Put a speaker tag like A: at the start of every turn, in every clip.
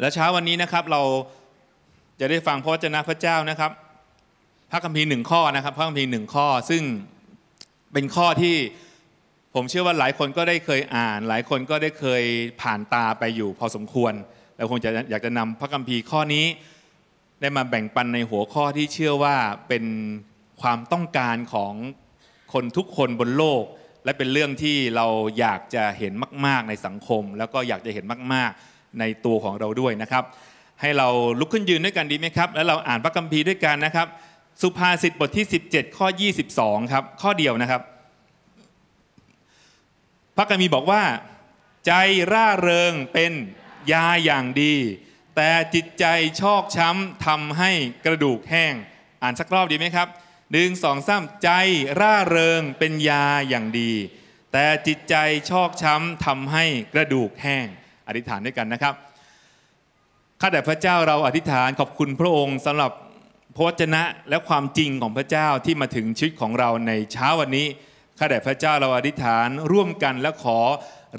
A: และเช้าวันนี้นะครับเราจะได้ฟังพระวจนะพระเจ้านะครับ พระคัมภีร์หนึ่งข้อนะครับ พระคัมภีร์หนึ่งข้อซึ่งเป็นข้อที่ผมเชื่อว่าหลายคนก็ได้เคยอ่าน หลายคนก็ได้เคยผ่านตาไปอยู่ พอสมควรเราคงจะอยากจะนำพระคัมภีร์ข้อนี้ ได้มาแบ่งปันในหัวข้อที่เชื่อว่าเป็นความต้องการของคนทุกคนบนโลก และเป็นเรื่องที่เราอยากจะเห็นมาก ๆ ในสังคม แล้วก็อยากจะเห็นมาก ๆในตัวของเราด้วยนะครับ ให้เราลุกขึ้นยืนด้วยกันดีไหมครับ แล้วเราอ่านพระคัมภีร์ด้วยกันนะครับ สุภาษิตบทที่ 17ข้อ22ครับข้อเดียวนะครับ พระคัมภีร์บอกว่า ใจร่าเริงเป็นยาอย่างดี แต่จิตใจชอก ช้ำทำให้กระดูกแห้งอ่านสักรอบดีไหมครับหนึ่งสองสามใจร่าเริงเป็นยาอย่างดี แต่จิตใจชอก ช้ำทำให้กระดูกแห้งอธิษฐานด้วยกันนะครับข้าแต่พระเจ้าเราอธิษฐานขอบคุณพระองค์ สำหรับพระวจนะและความจริงของพระเจ้าที่มาถึงชีวิตของเราในเช้าวันนี้ข้าแต่พระเจ้าเราอธิษฐานร่วมกันและขอ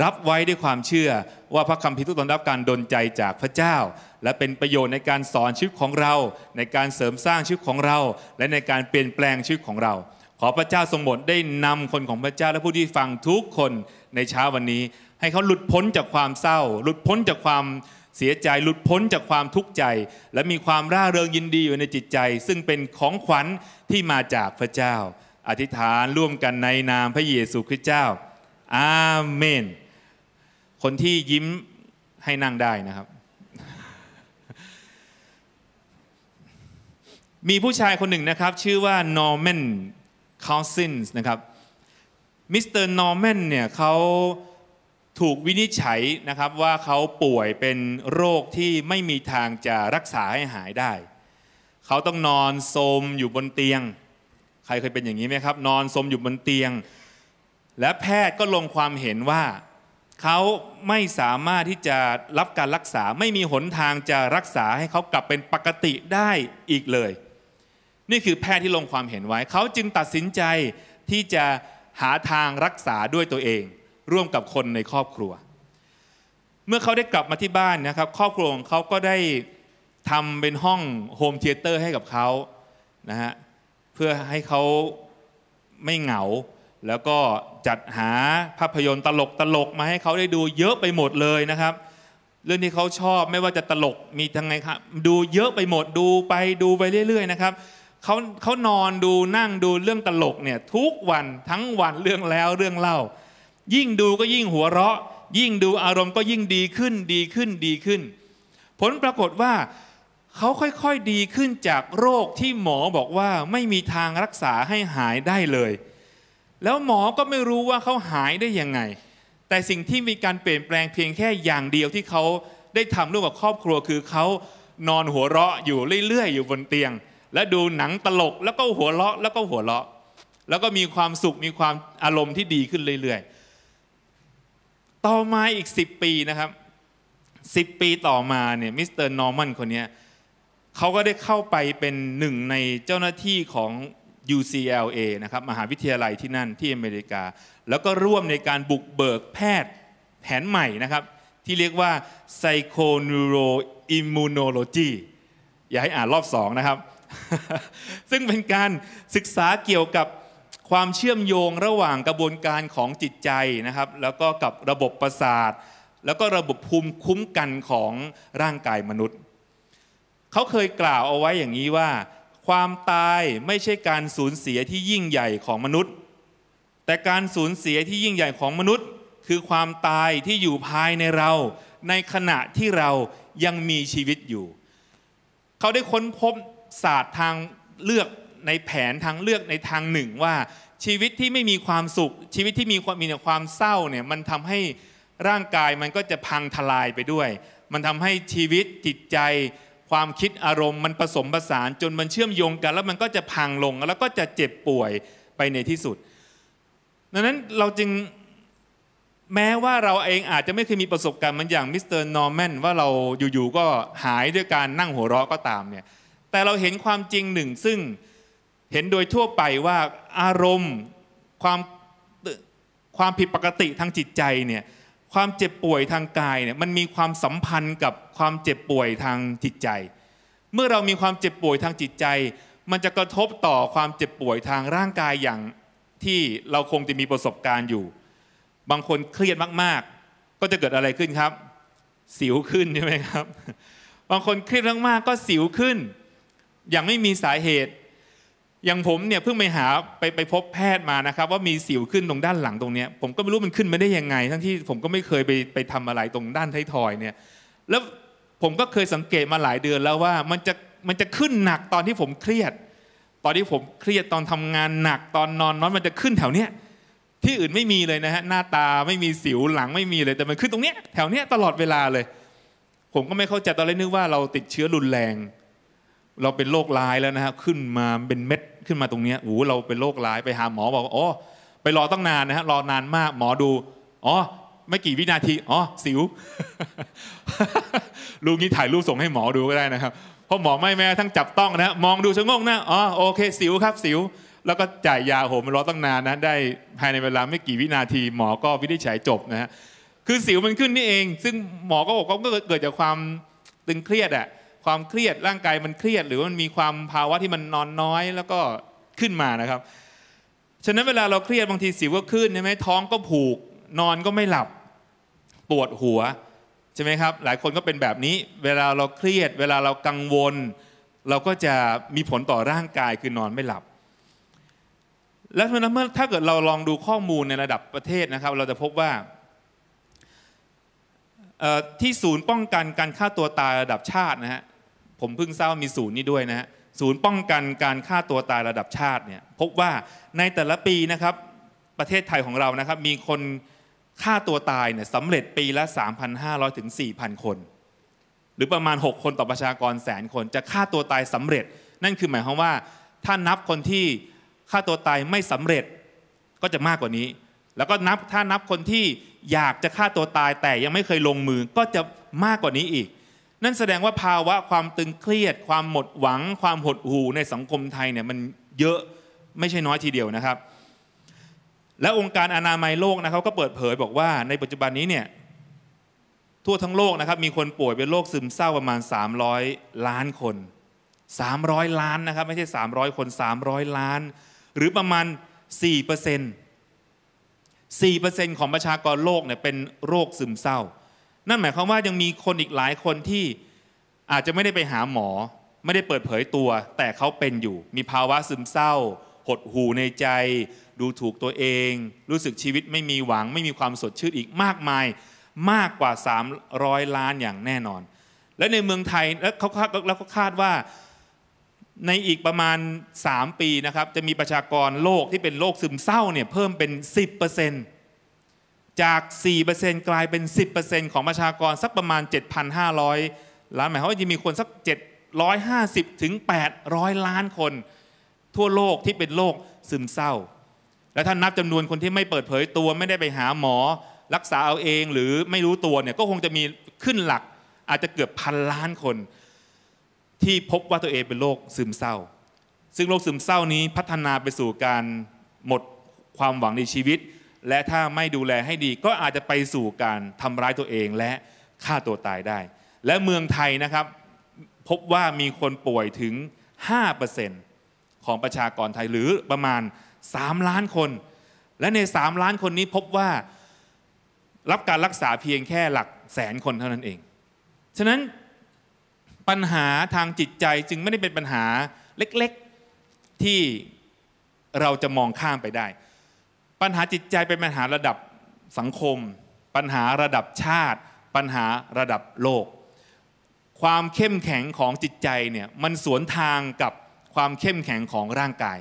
A: รับไว้ด้วยความเชื่อ ว่าพระคำพิทุตนรับการดลใจจากพระเจ้าและเป็นประโยชน์ในการสอนชีวิตของเรา ในการเสริมสร้างชีวิตของเรา และในการเปลี่ยนแปลงชีวิตของเราขอพระเจ้าทรงบดได้นำคนของพระเจ้าและผู้ที่ฟังทุกคนในเช้าวันนี้ ให้เขาหลุดพ้นจากความเศร้า หลุดพ้นจากความเสียใจ หลุดพ้นจากความทุกข์ใจ และมีความร่าเริงยินดีอยู่ในจิตใจ ซึ่งเป็นของขวัญที่มาจากพระเจ้า อธิษฐานร่วมกันในนามพระเยซูคริสต์เจ้าอาเมน คนที่ยิ้มให้นั่งได้นะครับ มีผู้ชายคนหนึ่งนะครับชื่อว่านอร์แมน Cousins นะครับ มิสเตอร์นอร์แมนเนี่ยเขาถูกวินิจฉัยนะครับว่าเขาป่วยเป็นโรคที่ไม่มีทางจะรักษาให้หายได้เขาต้องนอนโซม อยู่บนเตียง ใครเคยเป็นอย่างนี้ไหมครับ นอนโซม อยู่บนเตียง และแพทย์ก็ลงความเห็นว่าเขาไม่สามารถที่จะรับการรักษาไม่มีหนทางจะรักษาให้เขากลับเป็นปกติได้อีกเลยนี่คือแพทย์ที่ลงความเห็นไว้ เขาจึงตัดสินใจที่จะหาทางรักษาด้วยตัวเอง ร่วมกับคนในครอบครัว เมื่อเขาได้กลับมาที่บ้านนะครับครอบครัวของเขาก็ได้ทำเป็นห้องโฮมเทเตอร์ให้กับเขานะฮะเพื่อให้เขาไม่เหงา แล้วก็จัดหาภาพยนตร์ตลกตลกมาให้เขาได้ดูเยอะไปหมดเลยนะครับ เรื่องที่เขาชอบไม่ว่าจะตลกมีทั้งไงครับดูเยอะไปหมดดูไปดูไปเรื่อย ๆ นะครับเขาเขานอนดูนั่งดูเรื่องตลกเนี่ยทุกวันทั้งวันเรื่องแล้วเรื่องเล่า ยิ่งดูก็ยิ่งหัวเราะ ยิ่งดูอารมณ์ก็ยิ่งดีขึ้นดีขึ้นดีขึ้น ผลปรากฏว่า เขาค่อยๆดีขึ้นจากโรคที่หมอบอกว่าไม่มีทางรักษาให้หายได้เลย แล้วหมอก็ไม่รู้ว่าเขาหายได้ยังไง แต่สิ่งที่มีการเปลี่ยนแปลงเพียงแค่อย่างเดียวที่เขาได้ทำร่วมกับครอบครัวคือเขานอนหัวเราะอยู่เรื่อยๆอยู่บนเตียงและดูหนังตลกแล้วก็หัวเราะ แล้วก็หัวเราะ แล้วก็มีความสุขมีความอารมณ์ที่ดีขึ้นเรื่อยๆ ต่อมาอีก 10 ปีนะครับสิบปีต่อมาเนี่ยมิสเตอร์นอร์แมนคนนี้เขาก็ได้เข้าไปเป็นหนึ่งในเจ้าหน้าที่ของ UCLA นะครับ มหาวิทยาลัยที่นั่นที่อเมริกา แล้วก็ร่วมในการบุกเบิกแพทย์แผนใหม่นะครับ ที่เรียกว่า Psychoneuroimmunology อย่าให้อ่านรอบสองนะครับซึ่งเป็นการศึกษาเกี่ยวกับความเชื่อมโยงระหว่างกระบวนการของจิตใจนะครับ แล้วก็กับระบบประสาทแล้วก็ระบบภูมิคุ้มกันของร่างกายมนุษย์ เขาเคยกล่าวเอาไว้อย่างนี้ว่า ความตายไม่ใช่การสูญเสียที่ยิ่งใหญ่ของมนุษย์ แต่การสูญเสียที่ยิ่งใหญ่ของมนุษย์ คือความตายที่อยู่ภายในเรา ในขณะที่เรายังมีชีวิตอยู่ เขาได้ค้นพบศาสตร์ทาง เลือกในแผนทางเลือกในทางหนึ่ง ว่าชีวิตที่ไม่มีความสุข ชีวิตที่มีความมีแต่ความเศร้าเนี่ยมันทำให้ร่างกายมันก็จะพังทลายไปด้วย มันทำให้ชีวิตจิตใจ ความคิดอารมณ์ มันผสมผสานจนมันเชื่อมโยงกัน แล้วมันก็จะพังลงแล้วก็จะเจ็บป่วยไปในที่สุด ดังนั้นเราจึงแม้ว่าเราเองอาจจะไม่เคยมีประสบการณ์มันอย่างมิสเตอร์นอร์แมนว่าเราอยู่ๆก็หายด้วยการนั่งหัวเราะก็ตามเนี่ยแต่เราเห็นความจริงหนึ่งซึ่งเห็นโดยทั่วไปว่าอารมณ์ความ ความผิดปกติทางจิตใจเนี่ยความเจ็บป่วยทางกายเนี่ยมันมีความสัมพันธ์กับความเจ็บป่วยทางจิตใจ เมื่อเรามีความเจ็บป่วยทางจิตใจ มันจะกระทบต่อความเจ็บป่วยทางร่างกายอย่างที่เราคงจะมีประสบการณ์อยู่ บางคนเครียดมาก ๆ ก็จะเกิดอะไรขึ้นครับ สิวขึ้นใช่ไหมครับ บางคนเครียดมากๆก็สิวขึ้นอย่างไม่มีสาเหตุ อย่างผมเนี่ยเพิ่งไปหาไปไปพบแพทย์มานะครับ ว่ามีสิวขึ้นตรงด้านหลังตรงเนี้ยผมก็ไม่รู้มันขึ้นมาได้ยังไง ทั้งที่ผมก็ไม่เคยไปไปทำอะไรตรงด้านท้ายทอยเนี่ยแล้วผมก็เคยสังเกตมาหลายเดือนแล้วว่ามันจะ มันจะขึ้นหนักตอนที่ผมเครียด ตอนที่ผมเครียดตอนทำงานหนักตอนนอนน้อยมันจะขึ้นแถวเนี้ยที่อื่นไม่มีเลยนะฮะหน้าตาไม่มีสิวหลังไม่มีเลยแต่มันขึ้นตรงเนี้ยแถวเนี้ยตลอดเวลาเลย ผมก็ไม่เข้าใจตอนแรกนึกว่าเราติดเชื้อรุนแรงเราเป็นโรคร้ายแล้วนะครับขึ้นมาเป็นเม็ดขึ้นมาตรงนี้โอ้เราเป็นโรคร้ายไปหาหมอบอกอ๋อไปรอตั้งนานนะฮะรอนานมากหมอดูอ๋อ ไม่กี่วินาทีอ๋อสิวลูกนี้ถ่ายรูปส่งให้หมอดูก็ได้นะครับ เพราะหมอไม่แม้ทั้งจับต้องนะมองดูชะงงนะอ๋อโอเค สิวครับสิว แล้วก็จ่ายยาโหมันรอตั้งนานนะได้ภายในเวลาไม่กี่วินาทีหมอก็วินิจฉัยจบนะฮะคือสิวมันขึ้นนี่เอง ซึ่งหมอก็บอกว่าก็เกิดจากความตึงเครียดอะความเครียดร่างกายมันเครียดหรือมันมีความภาวะที่มันนอนน้อยแล้วก็ขึ้นมานะครับ ฉะนั้นเวลาเราเครียดบางทีสิวก็ขึ้นใช่ไหมท้องก็ผูกนอนก็ไม่หลับ ปวดหัวใช่ไหมครับ หลายคนก็เป็นแบบนี้ เวลาเราเครียดเวลาเรากังวล เราก็จะมีผลต่อร่างกายคือนอนไม่หลับแล้ะเมื่อถ้าเกิดเราลองดูข้อมูลในระดับประเทศนะครับ เราจะพบว่าที่ศูนย์ป้องกันการฆ่าตัวตายระดับชาตินะฮะผมเพิ่งทราบมีศูนย์นี้ด้วยนะฮะศูนย์ป้องกันการฆ่าตัวตายระดับชาติเนี่ยพบว่าในแต่ละปีนะครับประเทศไทยของเรานะครับ มีคนฆ่าตัวตายเนี่ยสำเร็จปีละ 3,500ถึง4,000 คน หรือประมาณ 6 คนต่อประชากร แสนคน จะฆ่าตัวตายสำเร็จ นั่นคือหมายความว่าถ้านับคนที่ฆ่าตัวตายไม่สำเร็จก็จะมากกว่านี้ แล้วก็นับถ้านับคนที่อยากจะฆ่าตัวตายแต่ยังไม่เคยลงมือก็จะมากกว่านี้อีกนั่นแสดงว่าภาวะความตึงเครียดความหมดหวัง ความหดหู่ในสังคมไทยเนี่ยมันเยอะไม่ใช่น้อยทีเดียวนะครับ และองค์การอนามัยโลกนะเขาก็เปิดเผยบอกว่าในปัจจุบันนี้เนี่ยทั่วทั้งโลกนะครับมีคนป่วยเป็นโรคซึมเศร้าประมาณ 300 ล้านคน 300 ล้านนะครับไม่ใช่ 300 คน 300 ล้าน หรือประมาณ 4% 4%ของประชากรโลกเนี่ยเป็นโรคซึมเศร้านั่นหมายความว่ายังมีคนอีกหลายคนที่อาจจะไม่ได้ไปหาหมอ ไม่ได้เปิดเผยตัวแต่เขาเป็นอยู่ มีภาวะซึมเศร้า หดหูในใจ ดูถูกตัวเอง รู้สึกชีวิตไม่มีหวังไม่มีความสดชื่นอีกมากมายมากกว่า 300 ล้านอย่างแน่นอน และในเมืองไทยแล้วเขาคาดแล้วก็คาดว่าในอีกประมาณ 3 ปีนะครับจะมีประชากรโลกที่เป็นโรคซึมเศร้าเนี่ยเพิ่มเป็น 10%เจาก 4%กลายเป็น 10%ของประชากรสักประมาณ 7,500 ล้านหมายความว่าจะมีคนสัก 750ถึง800 ล้านคน ทั่วโลกที่เป็นโรคซึมเศร้า และถ้านับจำนวนคนที่ไม่เปิดเผยตัวไม่ได้ไปหาหมอรักษาเอาเองหรือไม่รู้ตัวเนี่ย ก็คงจะมีขึ้นหลักอาจจะเกือบพันล้านคน ที่พบว่าตัวเองเป็นโรคซึมเศร้า ซึ่งโรคซึมเศร้านี้พัฒนาไปสู่การหมดความหวังในชีวิตและถ้าไม่ดูแลให้ดีก็อาจจะไปสู่การทำร้ายตัวเองและฆ่าตัวตายได้ และเมืองไทยนะครับ พบว่ามีคนป่วยถึง 5%ของประชากรไทยหรือประมาณ 3 ล้านคน และใน 3 ล้านคนนี้พบว่ารับการรักษาเพียงแค่หลักแสนคนเท่านั้นเอง ฉะนั้นปัญหาทางจิตใจจึงไม่ได้เป็นปัญหาเล็กๆที่เราจะมองข้ามไปได้ปัญหาจิตใจเป็นปัญหาระดับสังคม ปัญหาระดับชาติ ปัญหาระดับโลก ความเข้มแข็งของจิตใจเนี่ยมันสวนทางกับความเข้มแข็งของร่างกาย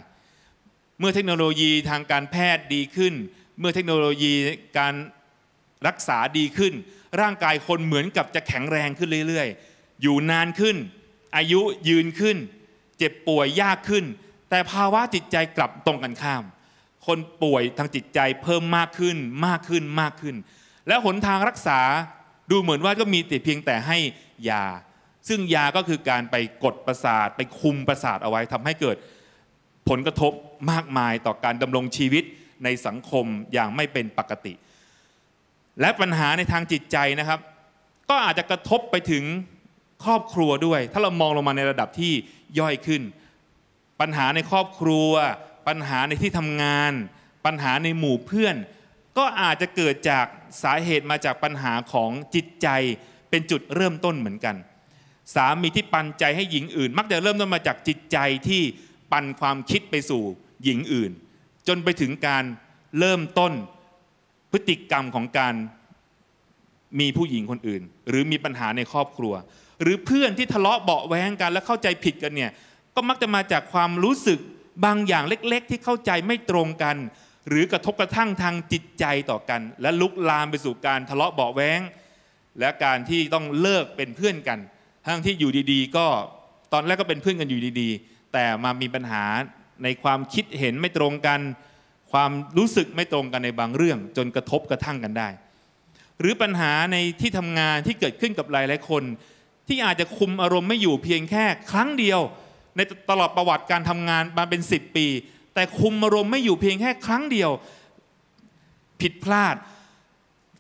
A: เมื่อเทคโนโลยีทางการแพทย์ดีขึ้น เมื่อเทคโนโลยีการรักษาดีขึ้น ร่างกายคนเหมือนกับจะแข็งแรงขึ้นเรื่อย ๆ อยู่นานขึ้น อายุยืนขึ้น เจ็บป่วยยากขึ้น แต่ภาวะจิตใจกลับตรงกันข้ามคนป่วยทางจิตใจเพิ่มมากขึ้นมากขึ้นมากขึ้น แล้วหนทางรักษาดูเหมือนว่าก็มีแต่เพียงแต่ให้ยา ซึ่งยาก็คือการไปกดประสาทไปคุมประสาทเอาไว้ ทำให้เกิดผลกระทบมากมายต่อการดำรงชีวิตในสังคมอย่างไม่เป็นปกติ และปัญหาในทางจิตใจนะครับ ก็อาจจะกระทบไปถึงครอบครัวด้วย ถ้าเรามองลงมาในระดับที่ย่อยขึ้น ปัญหาในครอบครัวปัญหาในที่ทำงานปัญหาในหมู่เพื่อน ก็อาจจะเกิดจากสาเหตุมาจากปัญหาของจิตใจเป็นจุดเริ่มต้นเหมือนกัน สามีที่ปันใจให้หญิงอื่น มักจะเริ่มต้นมาจากจิตใจที่ปันความคิดไปสู่หญิงอื่น จนไปถึงการเริ่มต้นพฤติกรรมของการมีผู้หญิงคนอื่น หรือมีปัญหาในครอบครัว หรือเพื่อนที่ทะเลาะเบาแว้งกันและเข้าใจผิดกันเนี่ยก็มักจะมาจากความรู้สึกบางอย่างเล็กๆ ที่เข้าใจไม่ตรงกัน หรือกระทบกระทั่งทางจิตใจต่อกัน และลุกลามไปสู่การทะเลาะเบาแวงและการที่ต้องเลิกเป็นเพื่อนกัน ทั้งที่อยู่ดีๆ ก็ตอนแรกก็เป็นเพื่อนกันอยู่ดี ๆ แต่มามีปัญหาในความคิดเห็นไม่ตรงกัน ความรู้สึกไม่ตรงกันในบางเรื่อง จนกระทบกระทั่งกันได้ หรือปัญหาในที่ทำงานที่เกิดขึ้นกับหลายหลายคนที่อาจจะคุมอารมณ์ไม่อยู่เพียงแค่ ครั้งเดียวในตลอดประวัติการทำงานมาเป็น 10 ปี แต่คุมอารมณ์ไม่อยู่เพียงแค่ครั้งเดียว ผิดพลาด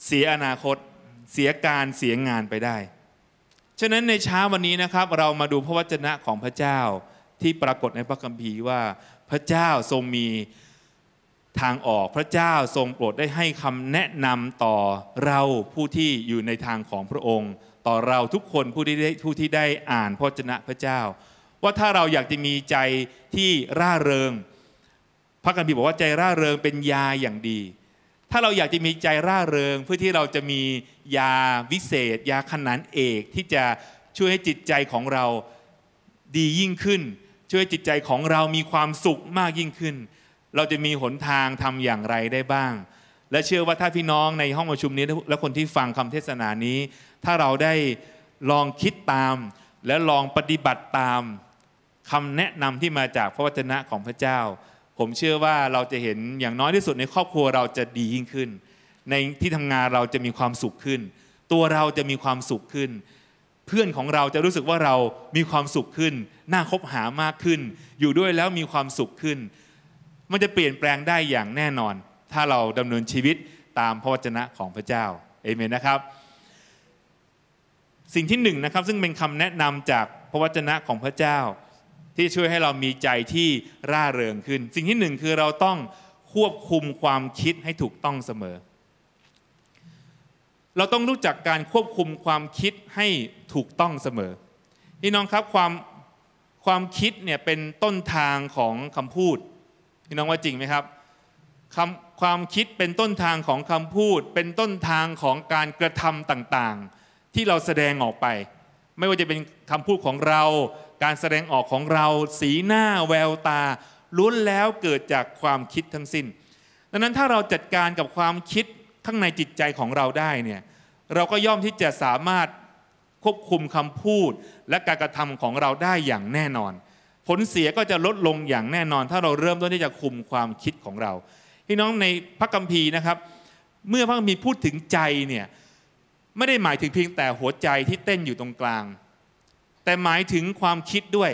A: เสียอนาคตเสียการเสียงานไปได้ฉะนั้นในเช้าวันนี้นะครับ เรามาดูพระวจนะของพระเจ้าที่ปรากฏในพระคัมภีร์ว่า พระเจ้าทรงมีทางออกพระเจ้าทรงโปรดได้ให้คำแนะนำต่อเราผู้ที่อยู่ในทางของพระองค์ ต่อเราทุกคนผู้ที่ได้ผู้ที่ได้อ่านพระวจนะพระเจ้าว่าถ้าเราอยากจะมีใจที่ร่าเริง พระคัมภีร์บอกว่าใจร่าเริงเป็นยาอย่างดี ถ้าเราอยากจะมีใจร่าเริงเพื่อที่เราจะมียาวิเศษ ยาขนานเอกที่จะช่วยให้จิตใจของเราดียิ่งขึ้น ช่วยจิตใจของเรามีความสุขมากยิ่งขึ้น เราจะมีหนทางทำอย่างไรได้บ้าง และเชื่อว่าถ้าพี่น้องในห้องประชุมนี้และคนที่ฟังคำเทศนานี้ ถ้าเราได้ลองคิดตาม และลองปฏิบัติตามคำแนะนำที่มาจากพระวจนะของพระเจ้า ผมเชื่อว่าเราจะเห็นอย่างน้อยที่สุดในครอบครัวเราจะดียิ่งขึ้น ในที่ทำงานเราจะมีความสุขขึ้น ตัวเราจะมีความสุขขึ้น เพื่อนของเราจะรู้สึกว่าเรามีความสุขขึ้น น่าคบหามากขึ้น อยู่ด้วยแล้วมีความสุขขึ้น มันจะเปลี่ยนแปลงได้อย่างแน่นอน ถ้าเราดำเนินชีวิตตามพระวจนะของพระเจ้าเอเมนนะครับ สิ่งที่หนึ่งนะครับซึ่งเป็นคำแนะนำจากพระวจนะของพระเจ้าที่ช่วยให้เรามีใจที่ร่าเริงขึ้น สิ่งที่หนึ่งคือเราต้องควบคุมความคิดให้ถูกต้องเสมอ เราต้องรู้จักการควบคุมความคิดให้ถูกต้องเสมอพี่น้องครับ ความความคิดเนี่ยเป็นต้นทางของคำพูดพี่น้องว่าจริงไหมครับคำความคิดเป็นต้นทางของคำพูด เป็นต้นทางของการกระทำต่าง ๆ ที่เราแสดงออกไป ไม่ว่าจะเป็นคำพูดของเราการแสดงออกของเราสีหน้าแววตาล้วนแล้วเกิดจากความคิดทั้งสิน้น ดังนั้นถ้าเราจัดการกับความคิดข้างในจิตใจของเราได้เนี่ยเราก็ย่อมที่จะสามารถควบคุมคำพูดและการกระทำของเราได้อย่างแน่นอน ผลเสียก็จะลดลงอย่างแน่นอน ถ้าเราเริ่มต้นที่จะคุมความคิดของเรา พี่น้องในพระคัมภีร์นะครับ เมื่อพระคัมภีร์พูดถึงใจเนี่ยไม่ได้หมายถึงเพียงแต่หัวใจที่เต้นอยู่ตรงกลางแต่หมายถึงความคิดด้วย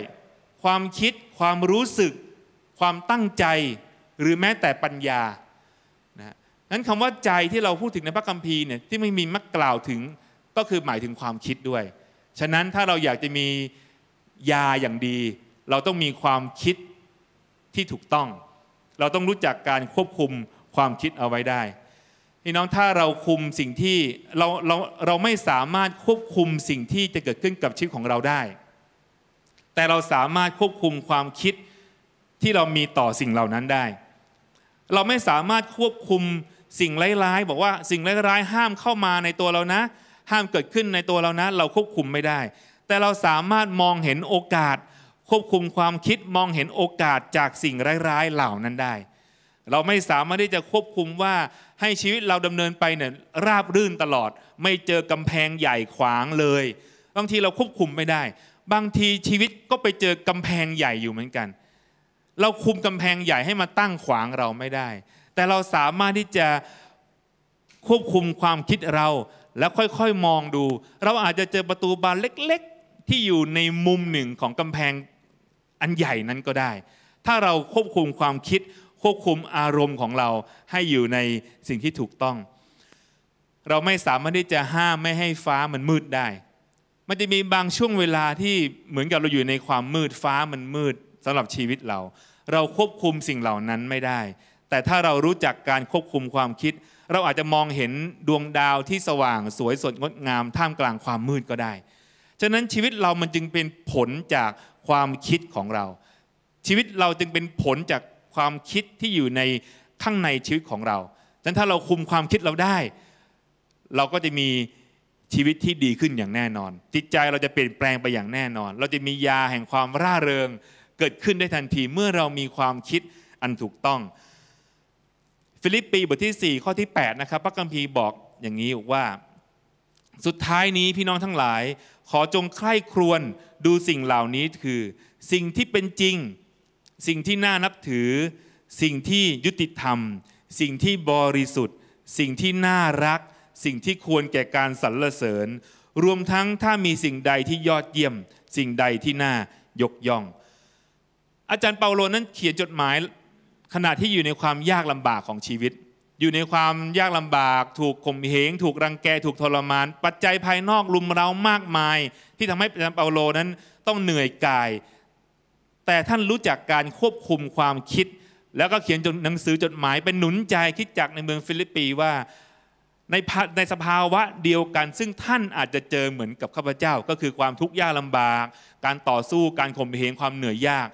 A: ความคิด ความรู้สึกความตั้งใจหรือแม้แต่ปัญญานะนั้นคำว่าใจที่เราพูดถึงในพระคัมภีร์เนี่ยที่ไม่มีมักกล่าวถึงก็คือหมายถึงความคิดด้วย ฉะนั้นถ้าเราอยากจะมียาอย่างดี เราต้องมีความคิดที่ถูกต้อง เราต้องรู้จักการควบคุมความคิดเอาไว้ได้พี่น้องถ้าเราคุมสิ่งที่ เราเราเราไม่สามารถควบคุมสิ่งที่จะเกิดขึ้นกับชีวิตของเราได้ แต่เราสามารถควบคุมความคิดที่เรามีต่อสิ่งเหล่านั้นได้ เราไม่สามารถควบคุมสิ่งร้ายๆ บอกว่า สิ่งร้ายๆ ห้ามเข้ามาในตัวเรานะ ห้ามเกิดขึ้นในตัวเรานะเราควบคุมไม่ได้ แต่เราสามารถมองเห็นโอกาส ควบคุมความคิดมองเห็นโอกาสจากสิ่งร้ายๆเหล่านั้นได้ เราไม่สามารถที่จะควบคุมว่าให้ชีวิตเราดำเนินไปเนี่ยราบรื่นตลอด ไม่เจอกำแพงใหญ่ขวางเลย บางทีเราควบคุมไม่ได้ บางทีชีวิตก็ไปเจอกำแพงใหญ่อยู่เหมือนกัน เราคุมกำแพงใหญ่ให้มาตั้งขวางเราไม่ได้ แต่เราสามารถที่จะควบคุมความคิดเราแล้วค่อยๆมองดู เราอาจจะเจอประตูบานเล็ก ๆที่อยู่ในมุมหนึ่งของกำแพงอันใหญ่นั้นก็ได้ ถ้าเราควบคุมความคิดควบคุม อารมณ์ของเราให้อยู่ในสิ่งที่ถูกต้อง เราไม่สามารถที่จะห้ามไม่ให้ฟ้ามันมืดได้ มันจะมีบางช่วงเวลาที่เหมือนกับเราอยู่ในความมืดฟ้ามันมืดสำหรับชีวิตเรา เราควบคุมสิ่งเหล่านั้นไม่ได้ แต่ถ้าเรารู้จักการควบคุมความคิด เราอาจจะมองเห็นดวงดาวที่สว่างสวยสดงดงามท่ามกลางความมืดก็ได้ ฉะนั้นชีวิตเรามันจึงเป็นผลจากความคิดของเรา ชีวิตเราจึงเป็นผลจากความคิดที่อยู่ในข้างในชีวิตของเรา ฉะนั้นถ้าเราคุมความคิดเราได้ เราก็จะมีชีวิตที่ดีขึ้นอย่างแน่นอน จิตใจเราจะเปลี่ยนแปลงไปอย่างแน่นอน เราจะมียาแห่งความร่าเริง เกิดขึ้นได้ทันทีเมื่อเรามีความคิดอันถูกต้อง ฟิลิปปีบทที่ 4 ข้อที่8นะครับพระกัมพีบอกอย่างนี้ว่า สุดท้ายนี้พี่น้องทั้งหลาย ขอจงใคร่ครวญดูสิ่งเหล่านี้คือ สิ่งที่เป็นจริงสิ่งที่น่านับถือ สิ่งที่ยุติธรรม สิ่งที่บริสุทธิ์ สิ่งที่น่ารัก สิ่งที่ควรแก่การสรรเสริญ รวมทั้งถ้ามีสิ่งใดที่ยอดเยี่ยม สิ่งใดที่น่ายกย่อง อาจารย์เปาโลนั้นเขียนจดหมาย ขณะที่อยู่ในความยากลำบากของชีวิต อยู่ในความยากลำบาก ถูกข่มเหง ถูกรังแก ถูกทรมาน ปัจจัยภายนอกลุมเร้ามากมาย ที่ทำให้อาจารย์เปาโลนั้นต้องเหนื่อยกายแต่ท่านรู้จักการควบคุมความคิดแล้วก็เขียนจดหนังสือจดหมายเป็นหนุนใจคิดจักในเมืองฟิลิปปีว่า ในในสภาวะเดียวกัน ซึ่งท่านอาจจะเจอเหมือนกับข้าพเจ้า ก็คือความทุกข์ยากลาบากการต่อสู้การข่มเหงความเหนื่อยยาก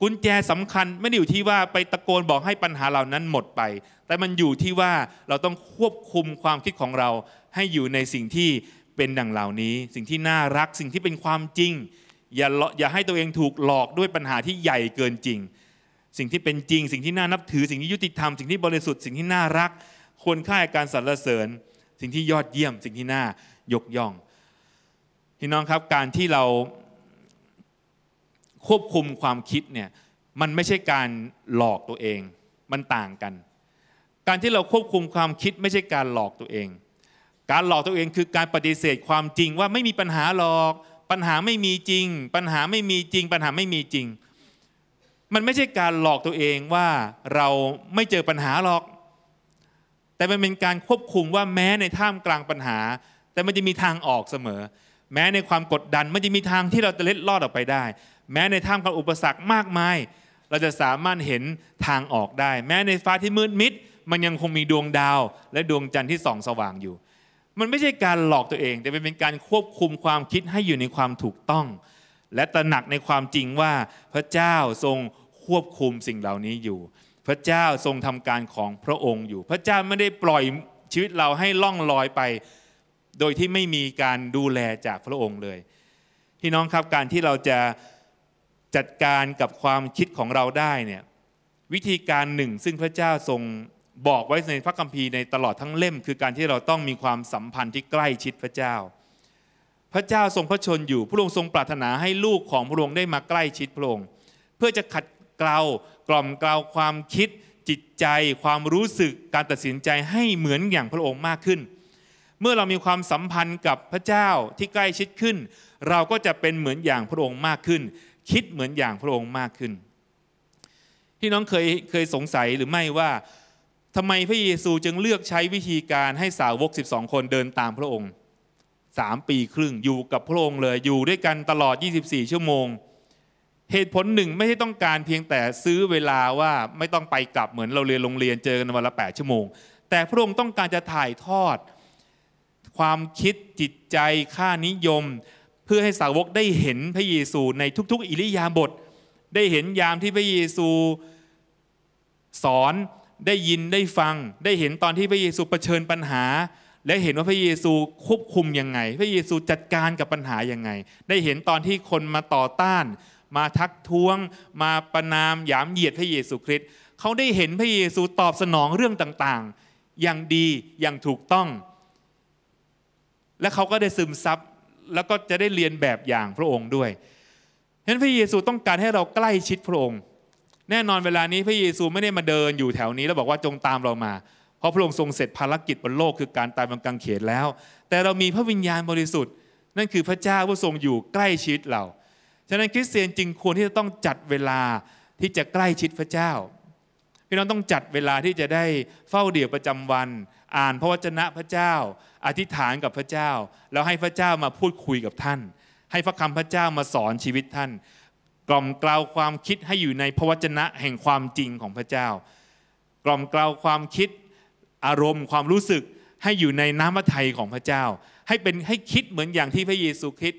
A: กุญแจสำคัญไม่ได้อยู่ที่ว่าไปตะโกนบอกให้ปัญหาเหล่านั้นหมดไป แต่มันอยู่ที่ว่าเราต้องควบคุมความคิดของเราให้อยู่ในสิ่งที่เป็นดังเหล่านี้ สิ่งที่น่ารักสิ่งที่เป็นความจริงอย่าอย่าให้ตัวเองถูกหลอกด้วยปัญหาที่ใหญ่เกินจริง สิ่งที่เป็นจริง สิ่งที่น่านับถือ สิ่งที่ยุติธรรม สิ่งที่บริสุทธิ์ สิ่งที่น่ารัก ควรค่าการสรรเสริญ สิ่งที่ยอดเยี่ยม สิ่งที่น่ายกย่องพี่น้องครับการที่เราควบคุมความคิดเนี่ยมันไม่ใช่การหลอกตัวเอง มันต่างกัน การที่เราควบคุมความคิดไม่ใช่การหลอกตัวเอง การหลอกตัวเองคือการปฏิเสธความจริงว่าไม่มีปัญหาหรอกปัญหาไม่มีจริง ปัญหาไม่มีจริง ปัญหาไม่มีจริง มันไม่ใช่การหลอกตัวเองว่าเราไม่เจอปัญหาหรอก แต่มันเป็นการควบคุมว่าแม้ในท่ามกลางปัญหา แต่มันจะมีทางออกเสมอ แม้ในความกดดันมันจะมีทางที่เราจะเล็ดลอดออกไปได้ แม้ในท่ามกลางอุปสรรคมากมาย เราจะสามารถเห็นทางออกได้ แม้ในฟ้าที่มืดมิดมันยังคงมีดวงดาว และดวงจันทร์ที่ส่อง สว่างอยู่มันไม่ใช่การหลอกตัวเอง แต่เป็นการควบคุมความคิดให้อยู่ในความถูกต้อง และตระหนักในความจริงว่าพระเจ้าทรงควบคุมสิ่งเหล่านี้อยู่ พระเจ้าทรงทำการของพระองค์อยู่ พระเจ้าไม่ได้ปล่อยชีวิตเราให้ล่องลอยไป โดยที่ไม่มีการดูแลจากพระองค์เลยพี่น้องครับการที่เราจะจัดการกับความคิดของเราได้เนี่ยวิธีการหนึ่งซึ่งพระเจ้าทรงบอกไว้ในพระคัมภีร์ในตลอดทั้งเล่ม คือการที่เราต้องมีความสัมพันธ์ที่ใกล้ชิดพระเจ้า พระเจ้าทรงพระชนอยู่พระองค์ทรงปรารถนาให้ลูกของพระองค์ได้มาใกล้ชิดพระองค์เพื่อจะขัดเกลากล่อมเกลาความคิดจิตใจ ความรู้สึกการตัดสินใจให้เหมือนอย่างพระองค์มากขึ้น เมื่อเรามีความสัมพันธ์กับพระเจ้าที่ใกล้ชิดขึ้น เราก็จะเป็นเหมือนอย่างพระองค์มากขึ้น คิดเหมือนอย่างพระองค์มากขึ้นพี่น้องเคยเคยสงสัยหรือไม่ว่าทำไมพระเยซูจึงเลือกใช้วิธีการให้สาวก 12 คนเดินตามพระองค์ 3 ปีครึ่งอยู่กับพระองค์เลยอยู่ด้วยกันตลอด 24 ชั่วโมง เหตุผลหนึ่งไม่ใช่ต้องการเพียงแต่ซื้อเวลาว่าไม่ต้องไปกลับเหมือนเราเรียนโรงเรียนเจอกันวันละ 8 ชั่วโมง แต่พระองค์ต้องการจะถ่ายทอด ความคิดจิตใจค่านิยม เพื่อให้สาวกได้เห็นพระเยซูในทุก ๆอิริยาบถได้เห็นยามที่พระเยซูสอนได้ยินได้ฟังได้เห็นตอนที่พระเยซูเผชิญปัญหา และเห็นว่าพระเยซูควบคุมยังไง พระเยซูจัดการกับปัญหายังไง ได้เห็นตอนที่คนมาต่อต้าน มาทักท้วง มาประนามหยามเหยียดพระเยซูคริสต์เขาได้เห็นพระเยซูตอบสนองเรื่องต่าง ๆ อย่างดีอย่างถูกต้อง และเขาก็ได้ซึมซับแล้วก็จะได้เรียนแบบอย่างพระองค์ด้วยฉะนั้นพระเยซูต้องการให้เราใกล้ชิดพระองค์แน่นอนเวลานี้พระเยซูไม่ได้มาเดินอยู่แถวนี้ แล้วบอกว่าจงตามเรามาเพราะพระองค์ทรงเสร็จภารกิจบนโลกคือการตายบนกางเขนแล้ว แต่เรามีพระวิญญาณบริสุทธิ์ นั่นคือพระเจ้าผู้ทรงอยู่ใกล้ชิดเรา ฉะนั้นคริสเตียนจึงควรที่จะต้องจัดเวลาที่จะใกล้ชิดพระเจ้าพี่น้องต้องจัดเวลาที่จะได้เฝ้าเดี่ยวประจำวัน อ่านพระวจนะพระเจ้า อธิษฐานกับพระเจ้าแล้วให้พระเจ้ามาพูดคุยกับท่าน ให้พระคำพระเจ้ามาสอนชีวิตท่านกล่อมกล่าวความคิดให้อยู่ในพระวจนะแห่งความจริงของพระเจ้า กล่อมกล่าวความคิด อารมณ์ความรู้สึกให้อยู่ในน้ำพระทัยของพระเจ้า ให้เป็นให้คิดเหมือนอย่างที่พระเยซูคิด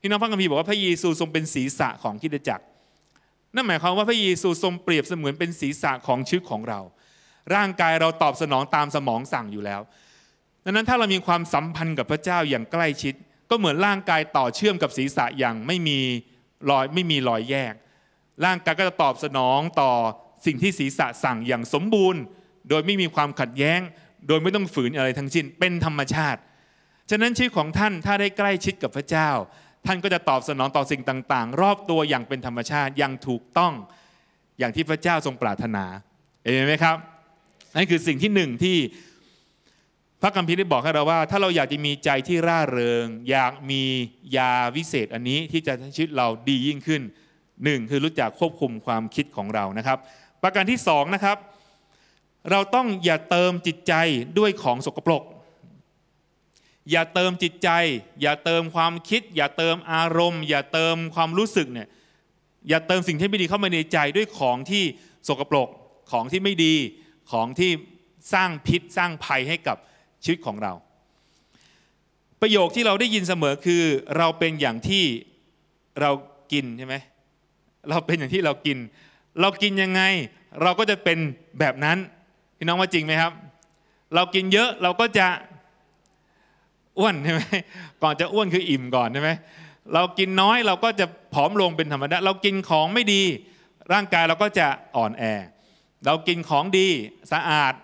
A: พี่น้องพังคำมีบอกว่าพระเยซูทรงเป็นศีรษะของคิดจักร นั่นหมายความว่าพระเยซูทรงเปรียบเสมือนเป็นศีรษะของชีวิตของเรา ร่างกายเราตอบสนองตามสมองสั่งอยู่แล้ว ดังนั้นถ้าเรามีความสัมพันธ์กับพระเจ้าอย่างใกล้ชิด ก็เหมือนร่างกายต่อเชื่อมกับศีรษะอย่างไม่มีรอยไม่มีรอยแยก ร่างกายก็จะตอบสนองต่อสิ่งที่ศีรษะสั่งอย่างสมบูรณ์ โดยไม่มีความขัดแย้งโดยไม่ต้องฝืนอะไรทั้งสิ้นเป็นธรรมชาติ ฉะนั้นชีวิตของท่านถ้าได้ใกล้ชิดกับพระเจ้า ท่านก็จะตอบสนองต่อสิ่งต่างๆ รอบตัวอย่างเป็นธรรมชาติอย่างถูกต้องอย่างที่พระเจ้าทรงปรารถนาเห็นไหมครับนั่นคือสิ่งที่หนึ่งที่พระคัมภีร์ได้บอกให้เราว่า ถ้าเราอยากจะมีใจที่ร่าเริง อยากมียาวิเศษอันนี้ที่จะทำชีวิตเราดียิ่งขึ้นหนึ่งคือรู้จักควบคุมความคิดของเรานะครับ ประการที่สองนะครับ เราต้องอย่าเติมจิตใจด้วยของสกปรกอย่าเติมจิตใจ อย่าเติมความคิดอย่าเติมอารมณ์ อย่าเติมความรู้สึกเนี่ยอย่าเติมสิ่งที่ไม่ดีเข้ามาในใจด้วยของที่สกปรกของที่ไม่ดีของที่สร้างพิษสร้างภัยให้กับชีวิตของเรา ประโยคที่เราได้ยินเสมอคือเราเป็นอย่างที่เรากินใช่ไหมเราเป็นอย่างที่เรากิน เรากินยังไง เราก็จะเป็นแบบนั้นพี่น้องว่าจริงไหมครับ เรากินเยอะเราก็จะอ้วนใช่ไหมก่อนจะอ้วนคืออิ่มก่อนใช่ไหมเรากินน้อยเราก็จะผอมลงเป็นธรรมดาเรากินของไม่ดี ร่างกายเราก็จะอ่อนแอ เรากินของดีสะอาด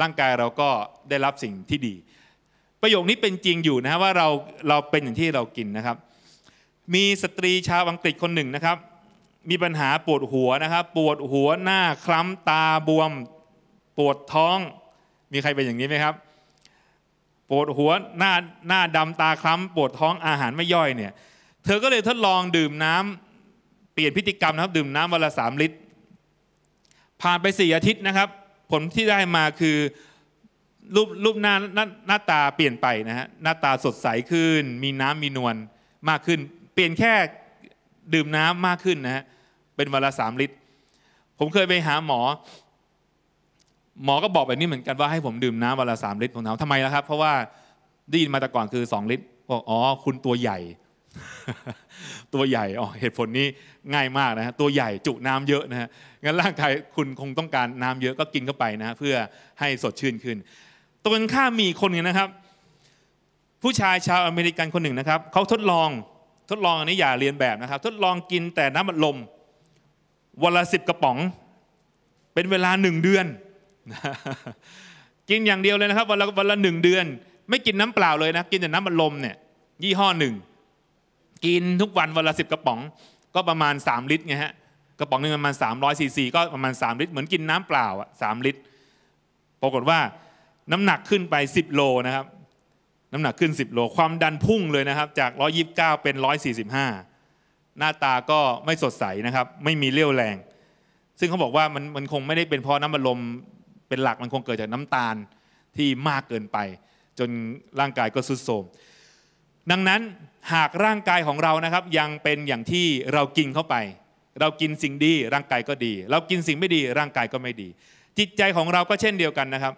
A: ร่างกายเราก็ได้รับสิ่งที่ดี ประโยคนี้เป็นจริงอยู่นะฮะว่าเราเราเป็นอย่างที่เรากินนะครับ มีสตรีชาวอังกฤษคนหนึ่งนะครับ มีปัญหาปวดหัวนะครับปวดหัวหน้าคล้ำตาบวมปวดท้อง มีใครเป็นอย่างนี้ไหมครับ ปวดหัวหน้าหน้าดำตาคล้ำปวดท้องอาหารไม่ย่อยเนี่ย เธอก็เลยทดลองดื่มน้ำเปลี่ยนพฤติกรรมนะครับ ดื่มน้ำวันละสามลิตร ผ่านไปสี่อาทิตย์นะครับผลที่ได้มาคือรูปรูปหน้าหน้า หน้าตาเปลี่ยนไปนะฮะหน้าตาสดใสขึ้น มีน้ำมีนวลมากขึ้น เปลี่ยนแค่ดื่มน้ำมากขึ้นนะฮะเป็นเวลาสามลิตร ผมเคยไปหาหมอ หมอก็บอกแบบนี้เหมือนกันว่าให้ผมดื่มน้ำวลาสามลิตรผมถามทำไมล่ะครับเพราะว่าได้ยินมาแต่ก่อนคือสองลิตรบอกอ๋อคุณตัวใหญ่ตัวใหญ่อ๋อเหตุผลนี้ง่ายมากนะฮะ ตัวใหญ่จุน้ำเยอะนะฮะ งั้นร่างกายคุณคงต้องการน้ำเยอะก็กินเข้าไปนะเพื่อให้สดชื่นขึ้น ตัรงข้ามีคนนึงนะครับ ผู้ชายชาวอเมริกันคนหนึ่งนะครับเขาทดลองทดลองอันนี้อย่าเรียนแบบนะครับ ทดลองกินแต่น้ำบันลมวันละสิบกระป๋อง เป็นเวลาหนึ่งเดือน กินอย่างเดียวเลยนะครับวันละวันละหนึ่งเดือน ไม่กินน้ำเปล่าเลยนะกินแต่น้ำบันลมเนี่ยยี่ห้อหนึ่งกินทุกวันวันละสิบกระป๋องก็ประมาณ 3 ลิตรไงฮะกระป๋องนึงประมาณ300ซีซีก็ประมาณ 3 ลิตร เหมือนกินน้ำเปล่าอ่ะสลิตร ปรากฏว่าน้ำหนักขึ้นไป 10โลนะครับน้ำหนักขึ้น 10โลความดันพุ่งเลยนะครับ จาก 129 เป็น 145 หน้าตาก็ไม่สดใสนะครับ ไม่มีเรี่ยวแรง ซึ่งเขาบอกว่ามันมันคงไม่ได้เป็นเพราะน้ำมันลมเป็นหลักมันคงเกิดจากน้ำตาลที่มากเกินไป จนร่างกายก็สุดโทมดังนั้นหากร่างกายของเรานะครับ ยังเป็นอย่างที่เรากินเข้าไป เรากินสิ่งดีร่างกายก็ดี เรากินสิ่งไม่ดี ร่างกายก็ไม่ดี จิตใจของเราก็เช่นเดียวกันนะครับ